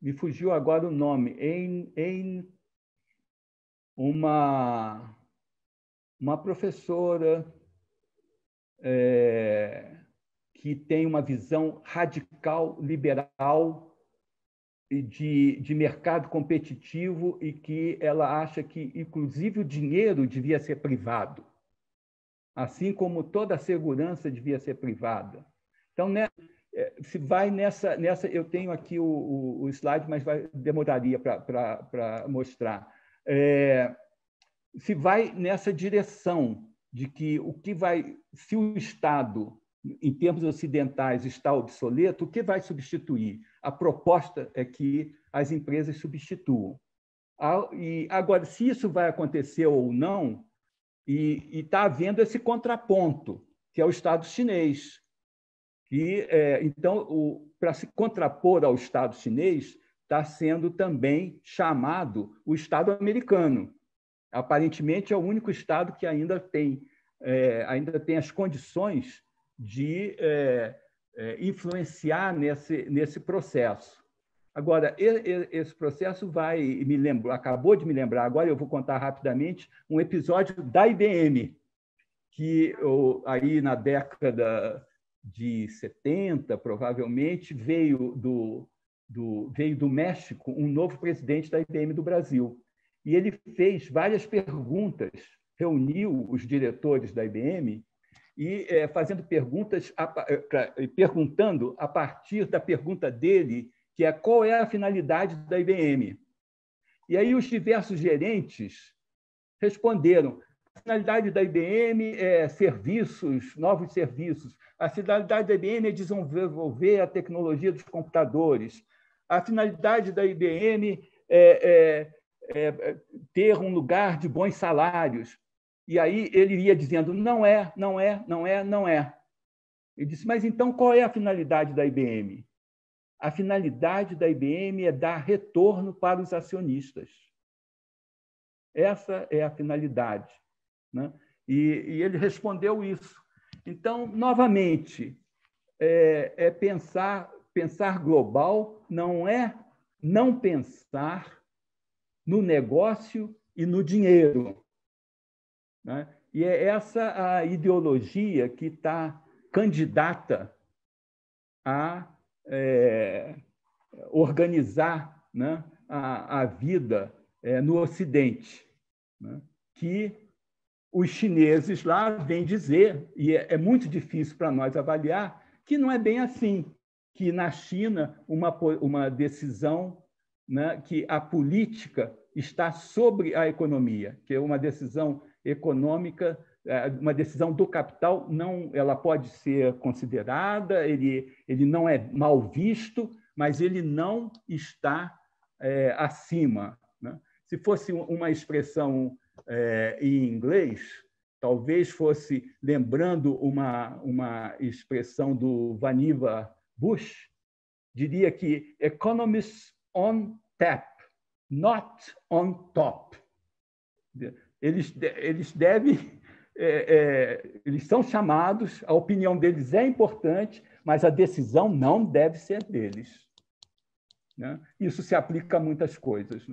me fugiu agora o nome. Ayn, Ayn uma, uma professora é, que tem uma visão radical, liberal, de, de mercado competitivo e que ela acha que, inclusive, o dinheiro devia ser privado assim como toda a segurança devia ser privada. Então, né, é, se vai nessa, nessa, eu tenho aqui o, o, o slide, mas vai, demoraria para mostrar. É, se vai nessa direção de que o que vai, se o Estado, em termos ocidentais, está obsoleto, o que vai substituir? A proposta é que as empresas substituam. E agora, se isso vai acontecer ou não, e está havendo esse contraponto, que é o Estado chinês. e é, então, para se contrapor ao Estado chinês, está sendo também chamado o Estado americano. Aparentemente, é o único Estado que ainda tem, é, ainda tem as condições de é, é influenciar nesse, nesse processo. Agora, esse processo vai, me lembrou, acabou de me lembrar, agora eu vou contar rapidamente um episódio da IBM, que eu, aí na década de 70, provavelmente, veio do, do, veio do México um novo presidente da IBM do Brasil. E ele fez várias perguntas, reuniu os diretores da IBM e é, fazendo perguntas, a, eh, perguntando a partir da pergunta dele que é qual é a finalidade da IBM. E aí os diversos gerentes responderam: a finalidade da IBM é serviços, novos serviços. A finalidade da IBM é desenvolver a tecnologia dos computadores. A finalidade da IBM é, é, é, é ter um lugar de bons salários. E aí ele ia dizendo: não é, não é, não é, não é. Ele disse: mas então qual é a finalidade da IBM? a finalidade da IBM é dar retorno para os acionistas. Essa é a finalidade. Né? E, e, ele respondeu isso. Então, novamente, é, é pensar, pensar global não é não pensar no negócio e no dinheiro. Né? E é essa a ideologia que está candidata a é, organizar né, a, a, vida é, no Ocidente, né, que os chineses lá vêm dizer, e é, é muito difícil para nós avaliar, que não é bem assim, que na China uma, uma decisão né, que a política está sobre a economia, que é uma decisão econômica é, uma decisão do capital não ela pode ser considerada, ele, ele não é mal visto, mas ele não está é, acima. Né? Se fosse uma expressão é, em inglês, talvez fosse lembrando uma, uma expressão do Vaniva Bush, diria que economists on tap, not on top. Eles, eles devem é, é, eles são chamados, a opinião deles é importante, pero la decisión no debe ser deles. ¿no? Eso se aplica a muchas cosas.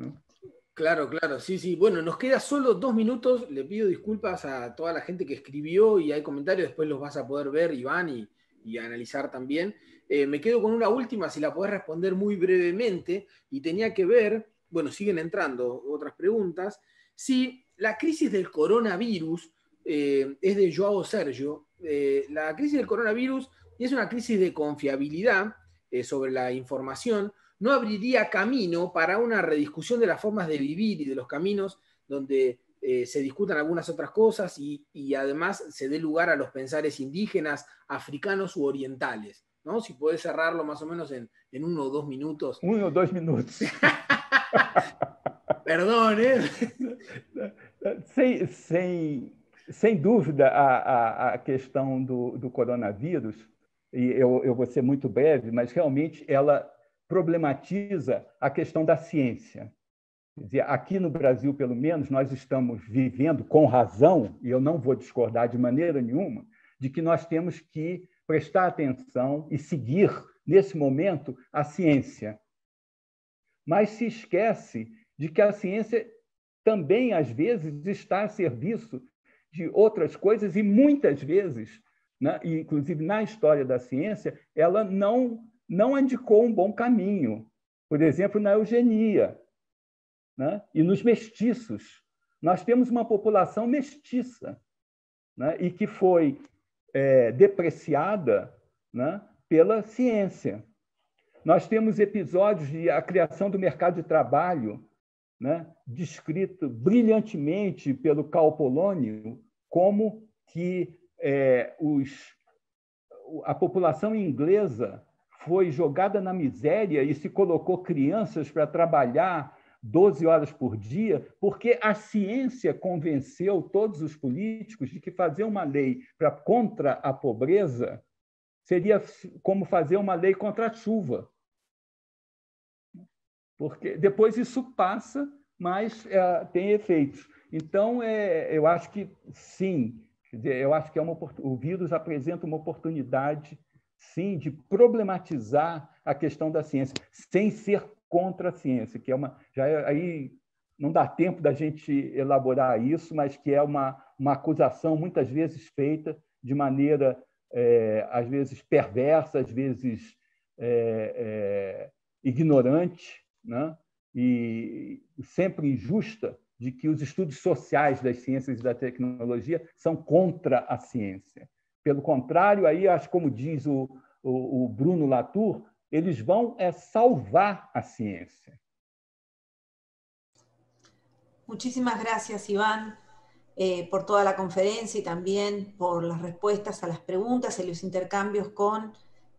Claro, claro, sí, sí. Bueno, nos queda solo dos minutos. Le pido disculpas a toda la gente que escribió y hay comentarios, después los vas a poder ver, Iván, y, analizar también. Eh, me quedo con una última, si la podés responder muy brevemente, y tenía que ver, bueno, siguen entrando otras preguntas, si la crisis del coronavirus eh, es de Joao Sergio. Eh, la crisis del coronavirus y es una crisis de confiabilidad eh, sobre la información, no abriría camino para una rediscusión de las formas de vivir y de los caminos donde se discutan algunas otras cosas y, además se dé lugar a los pensares indígenas, africanos u orientales. ¿no? Si puedes cerrarlo más o menos en, uno o dos minutos. Uno o dos minutos. Perdón, ¿eh? sí sem dúvida, a, a, a questão do, do, coronavírus, e eu, eu vou ser muito breve, mas realmente ela problematiza a questão da ciência. Quer dizer, aqui no Brasil, pelo menos, nós estamos vivendo com razão, e eu não vou discordar de maneira nenhuma, de que nós temos que prestar atenção e seguir, nesse momento, a ciência. Mas se esquece de que a ciência também, às vezes, está a serviço de outras coisas, e muitas vezes, né, inclusive na história da ciência, ela não, não indicou um bom caminho. Por exemplo, na eugenia né, e nos mestiços. Nós temos uma população mestiça né, e que foi é, depreciada né, pela ciência. Nós temos episódios de a criação do mercado de trabalho né, descrito brilhantemente pelo Cal Polônio como que é, os, a população inglesa foi jogada na miséria e se colocou crianças para trabalhar 12 horas por dia, porque a ciência convenceu todos os políticos de que fazer uma lei para contra a pobreza seria como fazer uma lei contra a chuva porque depois isso passa, mas é, tem efeitos. Então, é, eu acho que sim, dizer, eu acho que é uma, o vírus apresenta uma oportunidade, sim, de problematizar a questão da ciência, sem ser contra a ciência, que é uma. Já é, aí não dá tempo da gente elaborar isso, mas que é uma, uma acusação muitas vezes feita de maneira, é, às vezes, perversa, às vezes é, é ignorante, né? e sempre injusta de que os estudos sociais das ciências e da tecnologia são contra a ciência. Pelo contrário, aí acho como diz o, o, o Bruno Latour, eles vão é salvar a ciência. Muchísimas gracias, Iván, eh, por toda la conferencia y también por las respuestas a las preguntas y los intercambios con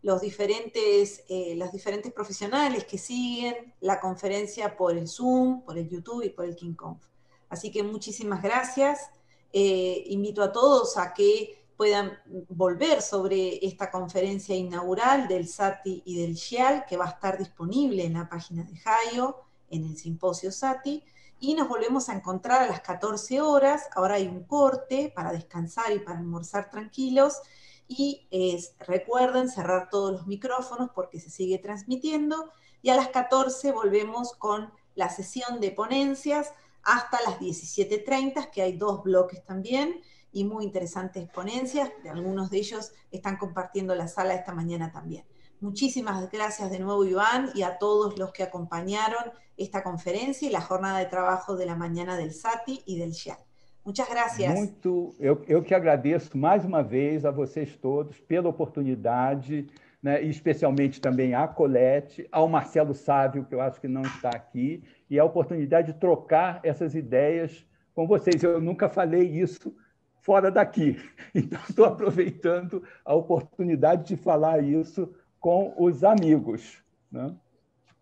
los diferentes, eh, diferentes profesionales que siguen la conferencia por el Zoom, por el YouTube y por el KingConf. Así que muchísimas gracias. Eh, invito a todos a que puedan volver sobre esta conferencia inaugural del SATI y del SHIAL, que va a estar disponible en la página de Jaio, en el simposio SATI, y nos volvemos a encontrar a las 14 horas, ahora hay un corte para descansar y para almorzar tranquilos, y es, recuerden cerrar todos los micrófonos porque se sigue transmitiendo. Y a las 14 volvemos con la sesión de ponencias hasta las 17.30, que hay dos bloques también y muy interesantes ponencias. Algunos de ellos están compartiendo la sala esta mañana también. Muchísimas gracias de nuevo, Iván, y a todos los que acompañaron esta conferencia y la jornada de trabajo de la mañana del SATI y del SHIAT. Muchas gracias. Muito, eu, eu que agradeço mais uma vez a vocês todos pela oportunidade, né, e especialmente também à Colete, ao Marcelo Sávio, que eu acho que não está aqui, e a oportunidade de trocar essas ideias com vocês. Eu nunca falei isso fora daqui, então estou aproveitando a oportunidade de falar isso com os amigos, né?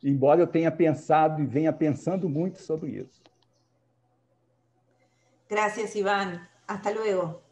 embora eu tenha pensado e venha pensando muito sobre isso. Gracias, Iván. Hasta luego.